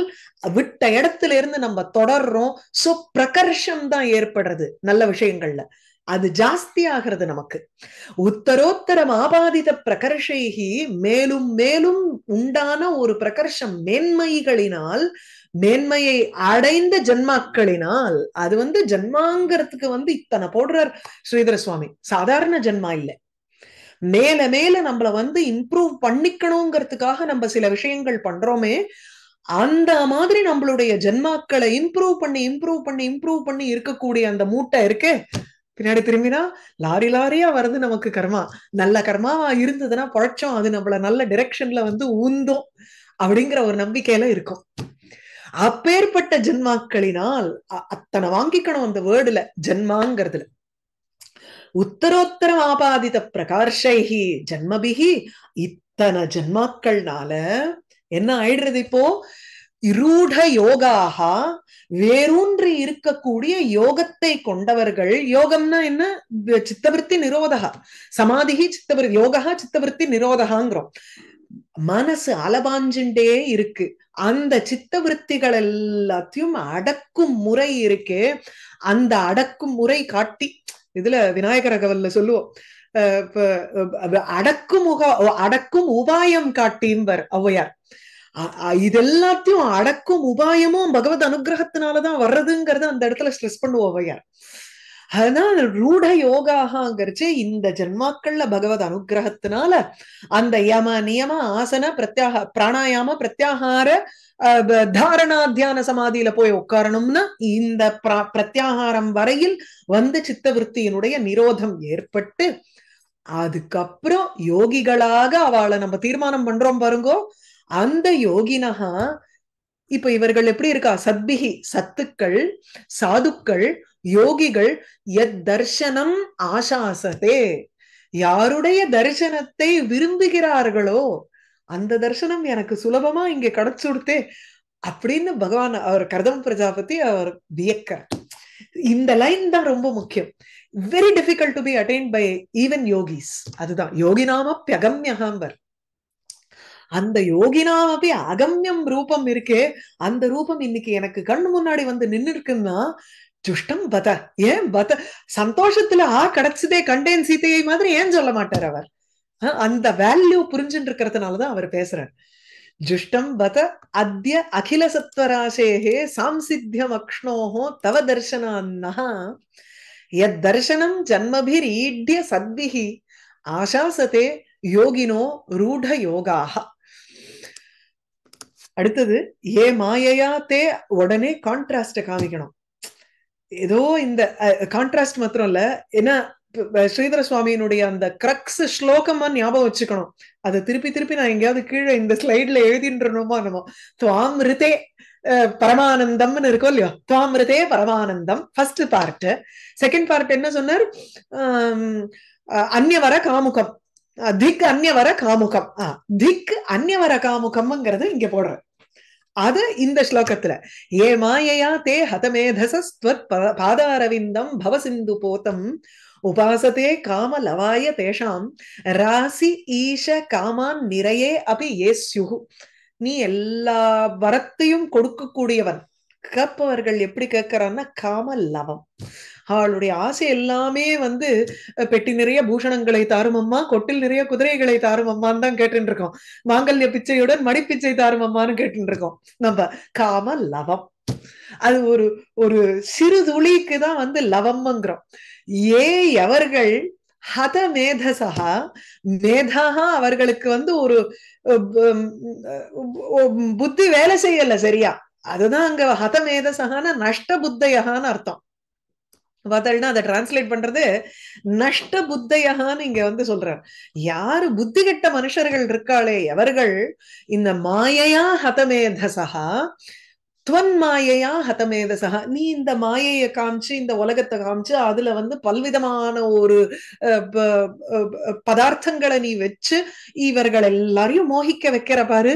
விட்ட இடத்துல இருந்து நம்ம தொடர்றோம் சோ பிரகர்ஷம் தான் ஏற்படுறது நல்ல விஷயங்கள்ல அது ஜாஸ்தி ஆகிறது நமக்கு உத்தரோத்தரம் ஆபாதித பிரகர்ஷைகி மேலும் மேலும் உண்டான ஒரு பிரகர்ஷம் மேன்மைகளினால் மேன்மையை அடைந்த ஜென்மாக்களினால் அது வந்து ஜென்மாங்கிறதுக்கு வந்து இத்தனை போடுறார் ஸ்ரீதர சுவாமி சாதாரண ஜென்மா இல்லை மேல மேல நம்மள வந்து இம்ப்ரூவ் பண்ணிக்கணுங்கிறதுக்காக நம்ம சில விஷயங்கள் பண்றோமே அந்த மாதிரி நம்மளுடைய ஜென்மாக்களை இம்ப்ரூவ் பண்ணி இம்ப்ரூவ் பண்ணி இம்ப்ரூவ் பண்ணி இருக்கக்கூடிய அந்த மூட்டை இருக்கே பின்னாடி திரும்பினா லாரி லாரியா வர்றது நமக்கு கர்மா நல்ல கர்மாவா இருந்ததுன்னா பழச்சோம் அது நம்மள நல்ல டிரெக்ஷன்ல வந்து ஊந்தோம் அப்படிங்கிற ஒரு நம்பிக்கையில இருக்கும் அப்பேற்பட்ட ஜென்மாக்களினால் அத்தனை வாங்கிக்கணும் அந்த வேர்டுல ஜென்மாங்கிறதுல உத்தரோத்தரம் ஆபாதித பிரகார்ஷைகி ஜென்மபிகி இத்தனை ஜென்மாக்கள்னால என்ன ஆயிடுறது இப்போ இருட யோகாக வேரூன்றி இருக்கக்கூடிய யோகத்தை கொண்டவர்கள் யோகம்னா என்ன சித்தவருத்தி நிரோதகா சமாதிகி சித்தவரு யோகா சித்தவருத்தி நிரோதகாங்கிறோம் மனசு அலபாஞ்சுண்டே இருக்கு அந்த சித்தவருத்திகள் எல்லாத்தையும் அடக்கும் முறை இருக்கு அந்த அடக்கும் முறை காட்டி இதுல விநாயகர கவல்ல சொல்லுவோம் அடக்கும் முக அடக்கும் உபாயம் காட்டின்பர் ஔவையார் இதெல்லாத்தையும் அடக்கும் உபாயமும் பகவத் அனுகிரகத்தினாலதான் வர்றதுங்கிறத அந்த இடத்துல ஸ்ட்ரெஸ் பண்ணுவோம் ஐயா அதனால ரூட யோகாங்கிறச்சு இந்த ஜென்மாக்கள்ல பகவத் அனுகிரகத்தினால அந்த யம நியம ஆசன பிரத்யாக பிராணாயாம பிரத்யாகார தாரணா தியான சமாதியில போய் உட்காரணும்னா இந்த பிரத்யாகாரம் வரையில் சித்த சித்தவருத்தியினுடைய நிரோதம் ஏற்பட்டு அதுக்கப்புறம் யோகிகளாக அவளை நம்ம தீர்மானம் பண்றோம் பாருங்கோ அந்த யோகினகா இப்ப இவர்கள் எப்படி இருக்கா சத்பிகி சத்துக்கள் சாதுக்கள் யோகிகள் எத் தர்சனம் ஆசாசதே யாருடைய தரிசனத்தை விரும்புகிறார்களோ அந்த தரிசனம் எனக்கு சுலபமா இங்க கிடைச்சுடுத்தே அப்படின்னு பகவான் அவர் கர்தம் பிரஜாபதி அவர் வியக்கிறார் இந்த லைன் தான் ரொம்ப முக்கியம் very difficult to be attained by even yogis அதுதான் யோகி நாம பெகம்யகாம்பர் அந்த யோகினாவப்பி அகம்யம் ரூபம் இருக்கே அந்த ரூபம் இன்னைக்கு எனக்கு கண் முன்னாடி வந்து நின்று இருக்குன்னா துஷ்டம் பத ஏன் பத சந்தோஷத்துல ஆ கிடைச்சதே கண்டேன் சீத்தையை மாதிரி ஏன் சொல்ல மாட்டார் அவர் அந்த வேல்யூ புரிஞ்சுட்டு இருக்கிறதுனாலதான் அவர் பேசுறார் ஜுஷ்டம் பத அத்திய அகில சத்வராசேகே சாம்சித்தியம் அக்ஷ்ணோகோ தவ தர்சனா எத் தர்சனம் ஜன்மபிரீட்ய சத்விஹி ஆசாசதே யோகினோ ரூட யோகாக அடுத்தது ஏ மாயையா தே உடனே கான்ட்ராஸ்ட காமிக்கணும் ஏதோ இந்த கான்ட்ராஸ்ட் மாத்திரம் இல்ல ஏன்னா ஸ்ரீதர சுவாமியினுடைய அந்த கிரக்ஸ் ஸ்லோகமா ஞாபகம் வச்சுக்கணும் அதை திருப்பி திருப்பி நான் எங்கேயாவது கீழே இந்த ஸ்லைட்ல எழுதின்றணுமோ என்னமோ துவாம் ரிதே பரமானந்தம்னு இருக்கும் இல்லையோ துவாம் ரிதே பரமானந்தம் ஃபர்ஸ்ட் பார்ட் செகண்ட் பார்ட் என்ன சொன்னார் அந்நியவர காமுகம் திக் அந்நியவர காமுகம் திக் அந்நியவர காமுகம்ங்கிறது இங்க போடுறேன் அது இந்த ஸ்லோகத்துல ஏ மாயையா தே ஹதமேதசஸ்வத் பாதாரவிந்தம் பவசிந்து போத்தம் உபாசதே காம லவாய தேஷாம் ராசி ஈஷ காமான் நிறையே அபி சுகு நீ எல்லா வரத்தையும் கொடுக்கக்கூடியவன் கேட்பவர்கள் எப்படி கேட்கிறான்னா காம லவம் அவளுடைய ஆசை எல்லாமே வந்து பெட்டி நிறைய பூஷணங்களை தாரும் அம்மா கொட்டில் நிறைய குதிரைகளை தாரும் அம்மான்னு தான் கேட்டுட்டு இருக்கோம் மாங்கல்ய பிச்சையுடன் மடிப்பிச்சை அம்மான்னு கேட்டுட்டு இருக்கோம் நம்ம காம லவம் அது ஒரு ஒரு சிறு துளிக்கு தான் வந்து லவம்ங்கிறோம் ஏ அவர்கள் ஹத மேதசா மேதா அவர்களுக்கு வந்து ஒரு புத்தி வேலை செய்யல சரியா அதுதான் அங்க ஹத மேதசகான நஷ்ட புத்தையகான்னு அர்த்தம் பார்த்தாள்னா அதை டிரான்ஸ்லேட் பண்றது நஷ்ட புத்தையகான்னு இங்க வந்து சொல்றார் யாரு புத்தி கெட்ட மனுஷர்கள் இருக்காளே அவர்கள் இந்த மாயையா ஹதமேதசகா ஸ்வன் மாயையா ஹதமேதசா நீ இந்த மாயையை காமிச்சு இந்த உலகத்தை காமிச்சு அதுல வந்து பல்விதமான ஒரு பதார்த்தங்களை நீ வச்சு இவர்கள் எல்லாரையும் மோகிக்க வைக்கிற பாரு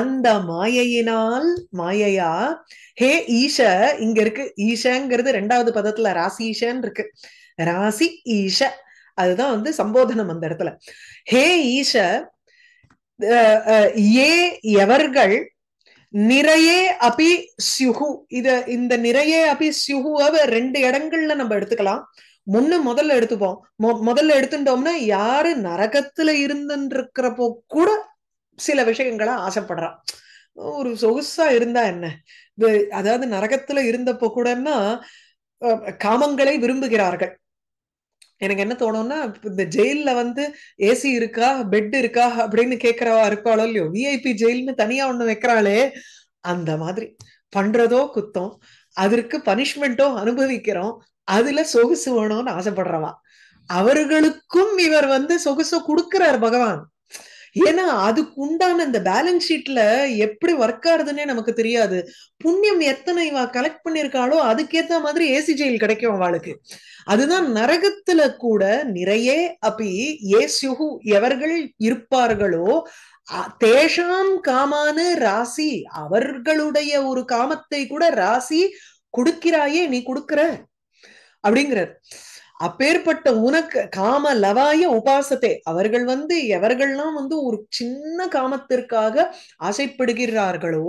அந்த மாயையினால் மாயையா ஹே ஈஷ இங்க இருக்கு ஈஷங்கிறது ரெண்டாவது பதத்துல ராசி ஈஷன் இருக்கு ராசி ஈஷ அதுதான் வந்து சம்போதனம் அந்த இடத்துல ஹே ஈஷ ஏ எவர்கள் நிறையே அபி சியுகு இத இந்த நிறையே அபி சியுகுவை ரெண்டு இடங்கள்ல நம்ம எடுத்துக்கலாம் முன்ன முதல்ல எடுத்துப்போம் முதல்ல எடுத்துட்டோம்னா யாரு நரகத்துல இருந்துருக்கிறப்போ கூட சில விஷயங்களை ஆசைப்படுறான் ஒரு சொகுசா இருந்தா என்ன அதாவது நரகத்துல இருந்தப்போ கூடன்னா காமங்களை விரும்புகிறார்கள் எனக்கு என்ன தோணும்னா இந்த ஜெயில்ல வந்து ஏசி இருக்கா பெட் இருக்கா அப்படின்னு கேக்குறவா இருக்காளோ இல்லையோ விஐபி ஜெயில்னு தனியா ஒண்ணு வைக்கிறாளே அந்த மாதிரி பண்றதோ குத்தம் அதற்கு பனிஷ்மெண்ட்டோ அனுபவிக்கிறோம் அதுல சொகுசு வேணும்னு ஆசைப்படுறவா அவர்களுக்கும் இவர் வந்து சொகுசு கொடுக்கிறார் பகவான் ஏன்னா அதுக்கு உண்டான இந்த பேலன்ஸ் ஷீட்ல எப்படி ஒர்க் ஆகுதுன்னே நமக்கு தெரியாது புண்ணியம் எத்தனை இவா கலெக்ட் பண்ணிருக்காளோ அதுக்கேத்த மாதிரி ஏசி ஜெயில் கிடைக்கும் அவளுக்கு அதுதான் நரகத்துல கூட நிறைய அப்பி ஏசுகு எவர்கள் இருப்பார்களோ தேஷாம் காமான ராசி அவர்களுடைய ஒரு காமத்தை கூட ராசி கொடுக்கிறாயே நீ கொடுக்கற அப்படிங்கிறார் அப்பேற்பட்ட உனக்கு காம லவாய உபாசத்தை அவர்கள் வந்து எவர்கள்லாம் வந்து ஒரு சின்ன காமத்திற்காக ஆசைப்படுகிறார்களோ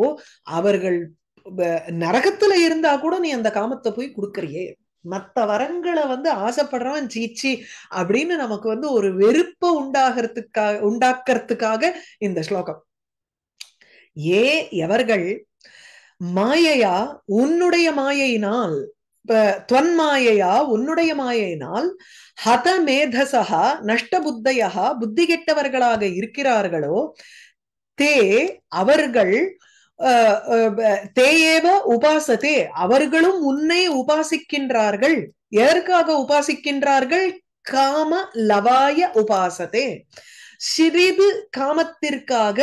அவர்கள் நரகத்துல இருந்தா கூட நீ அந்த காமத்தை போய் கொடுக்கறியே மற்ற வரங்களை வந்து ஆசைப்படுறவன் சீச்சி அப்படின்னு நமக்கு வந்து ஒரு வெறுப்ப உண்டாகிறதுக்காக உண்டாக்குறதுக்காக இந்த ஸ்லோகம் ஏ எவர்கள் மாயையா உன்னுடைய மாயையினால் துவன்மாயையா உன்னுடைய மாயினால் ஹத மேதசா நஷ்ட புத்தையா புத்தி கெட்டவர்களாக இருக்கிறார்களோ தே அவர்கள் தேயேவ உபாசதே அவர்களும் உன்னை உபாசிக்கின்றார்கள் எதற்காக உபாசிக்கின்றார்கள் காம லவாய உபாசதே சிறிது காமத்திற்காக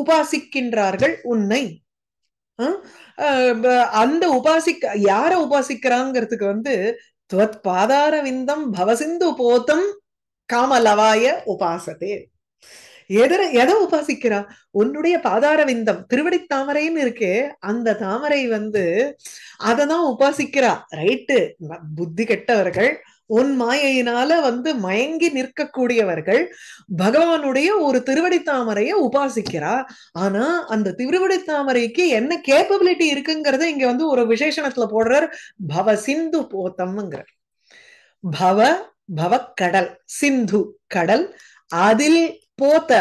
உபாசிக்கின்றார்கள் உன்னை அந்த உபாசிக்க யார உபாசிக்கிறாங்கிறதுக்கு வந்து துவத் பாதார விந்தம் பவசிந்து போத்தம் காமலவாய உபாசதே எதர எதை உபாசிக்கிறா உன்னுடைய பாதார விந்தம் திருவடி தாமரைன்னு இருக்கே அந்த தாமரை வந்து அததான் உபாசிக்கிறா ரைட்டு புத்தி கெட்டவர்கள் உன் மாயையினால வந்து மயங்கி நிற்கக்கூடியவர்கள் பகவானுடைய ஒரு திருவடி தாமரைய உபாசிக்கிறா ஆனா அந்த திருவடி தாமரைக்கு என்ன கேப்பபிலிட்டி இருக்குங்கிறத இங்க வந்து ஒரு விசேஷணத்துல போடுறார் பவ சிந்து போத்தம்ங்கிறார் பவ பவ கடல் சிந்து கடல் அதில் போத்த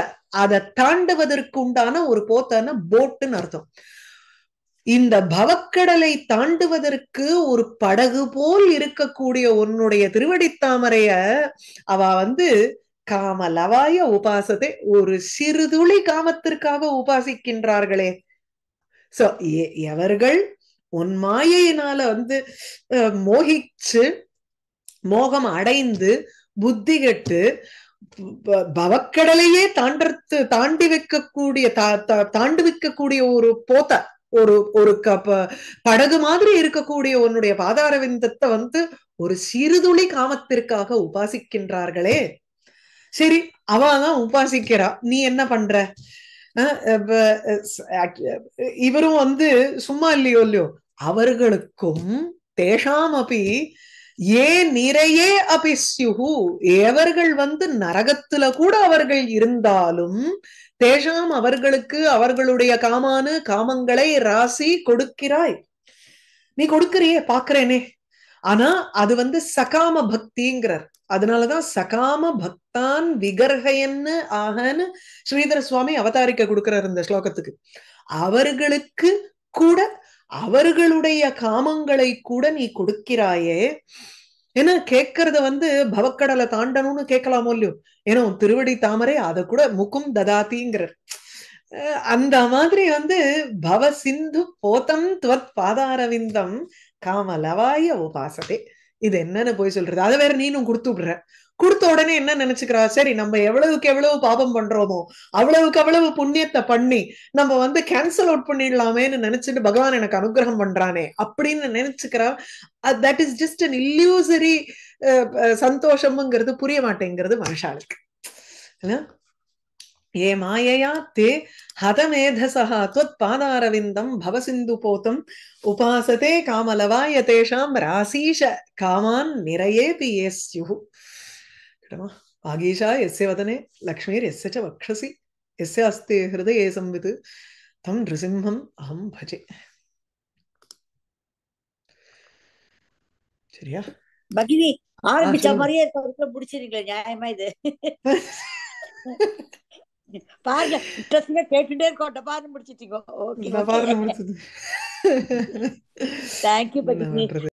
அதை தாண்டுவதற்குண்டான ஒரு போத்தன போட்டுன்னு அர்த்தம் இந்த பவக்கடலை தாண்டுவதற்கு ஒரு படகு போல் இருக்கக்கூடிய உன்னுடைய திருவடித்தாமரைய அவ வந்து காமலவாய உபாசத்தை ஒரு சிறுதுளி காமத்திற்காக உபாசிக்கின்றார்களே சோ எவர்கள் உன் மாயையினால வந்து மோகிச்சு மோகம் அடைந்து புத்தி கெட்டு பவக்கடலையே தாண்டத்து தாண்டி வைக்கக்கூடிய தாண்டி வைக்கக்கூடிய ஒரு போத்த ஒரு ஒரு படகு மாதிரி இருக்கக்கூடிய உன்னுடைய பாதாரவிந்தத்தை வந்து ஒரு சிறுதுளி காமத்திற்காக உபாசிக்கின்றார்களே சரி அவதான் உபாசிக்கிறா நீ என்ன பண்ற இவரும் வந்து சும்மா இல்லையோ இல்லையோ அவர்களுக்கும் தேஷாம் அப்படி ஏ நிறையே அபிஸ்யுகு ஏவர்கள் வந்து நரகத்துல கூட அவர்கள் இருந்தாலும் தேஷாம் அவர்களுக்கு அவர்களுடைய காமான காமங்களை ராசி கொடுக்கிறாய் நீ கொடுக்கிறியே பாக்குறேனே ஆனா அது வந்து சகாம பக்திங்கிறார் அதனாலதான் சகாம பக்தான் விகர்கயன்னு ஆகன்னு ஸ்ரீதர சுவாமி அவதாரிக்க கொடுக்கிறார் இந்த ஸ்லோகத்துக்கு அவர்களுக்கு கூட அவர்களுடைய காமங்களை கூட நீ கொடுக்கிறாயே ஏன்னா கேட்கறத வந்து பவக்கடலை தாண்டணும்னு கேட்கலாமோ இல்லையோ ஏன்னா திருவடி தாமரை அதை கூட முக்கும் ததாத்திங்கிறார் அந்த மாதிரி வந்து பவ சிந்து போதம் துவத் பாதாரவிந்தம் காமலவாய உபாசதே இது என்னன்னு போய் சொல்றது அதை வேற நீனும் கொடுத்து விடுற கொடுத்த உடனே என்ன நினைச்சுக்கிறா சரி நம்ம எவ்வளவுக்கு எவ்வளவு பாபம் பண்றோமோ அவ்வளவுக்கு அவ்வளவு புண்ணியத்தை பண்ணி நம்ம வந்து கேன்சல் அவுட் பண்ணிடலாமேன்னு நினைச்சிட்டு பகவான் எனக்கு அனுகிரகம் பண்றானே அப்படின்னு நினைச்சுக்கிறா that is just an illusory சந்தோஷம்ங்கிறது புரிய மாட்டேங்கிறது மனுஷாளுக்கு ஏ மாயையா தே ஹதமேதசா துவத் பாதாரவிந்தம் பவசிந்து போத்தம் உபாசதே காமலவாய தேஷாம் ராசீஷ காமான் நிறையே பி சியு ஆகீஷா आगीशा வதனே லக்ஷ்மீர் எஸ் च वक्षसि यस्य अस्ति हृदये संवित् तं नृसिंहम् अहं भजे சரியா பகினி ஆரம்பிச்ச மாதிரியே இருக்க முடிச்சிருக்கீங்களே நியாயமா இது பாருங்க இன்ட்ரெஸ்டிங்கா கேட்டுட்டே முடிச்சிட்டீங்க ஓகே முடிச்சது தேங்க்யூ பகினி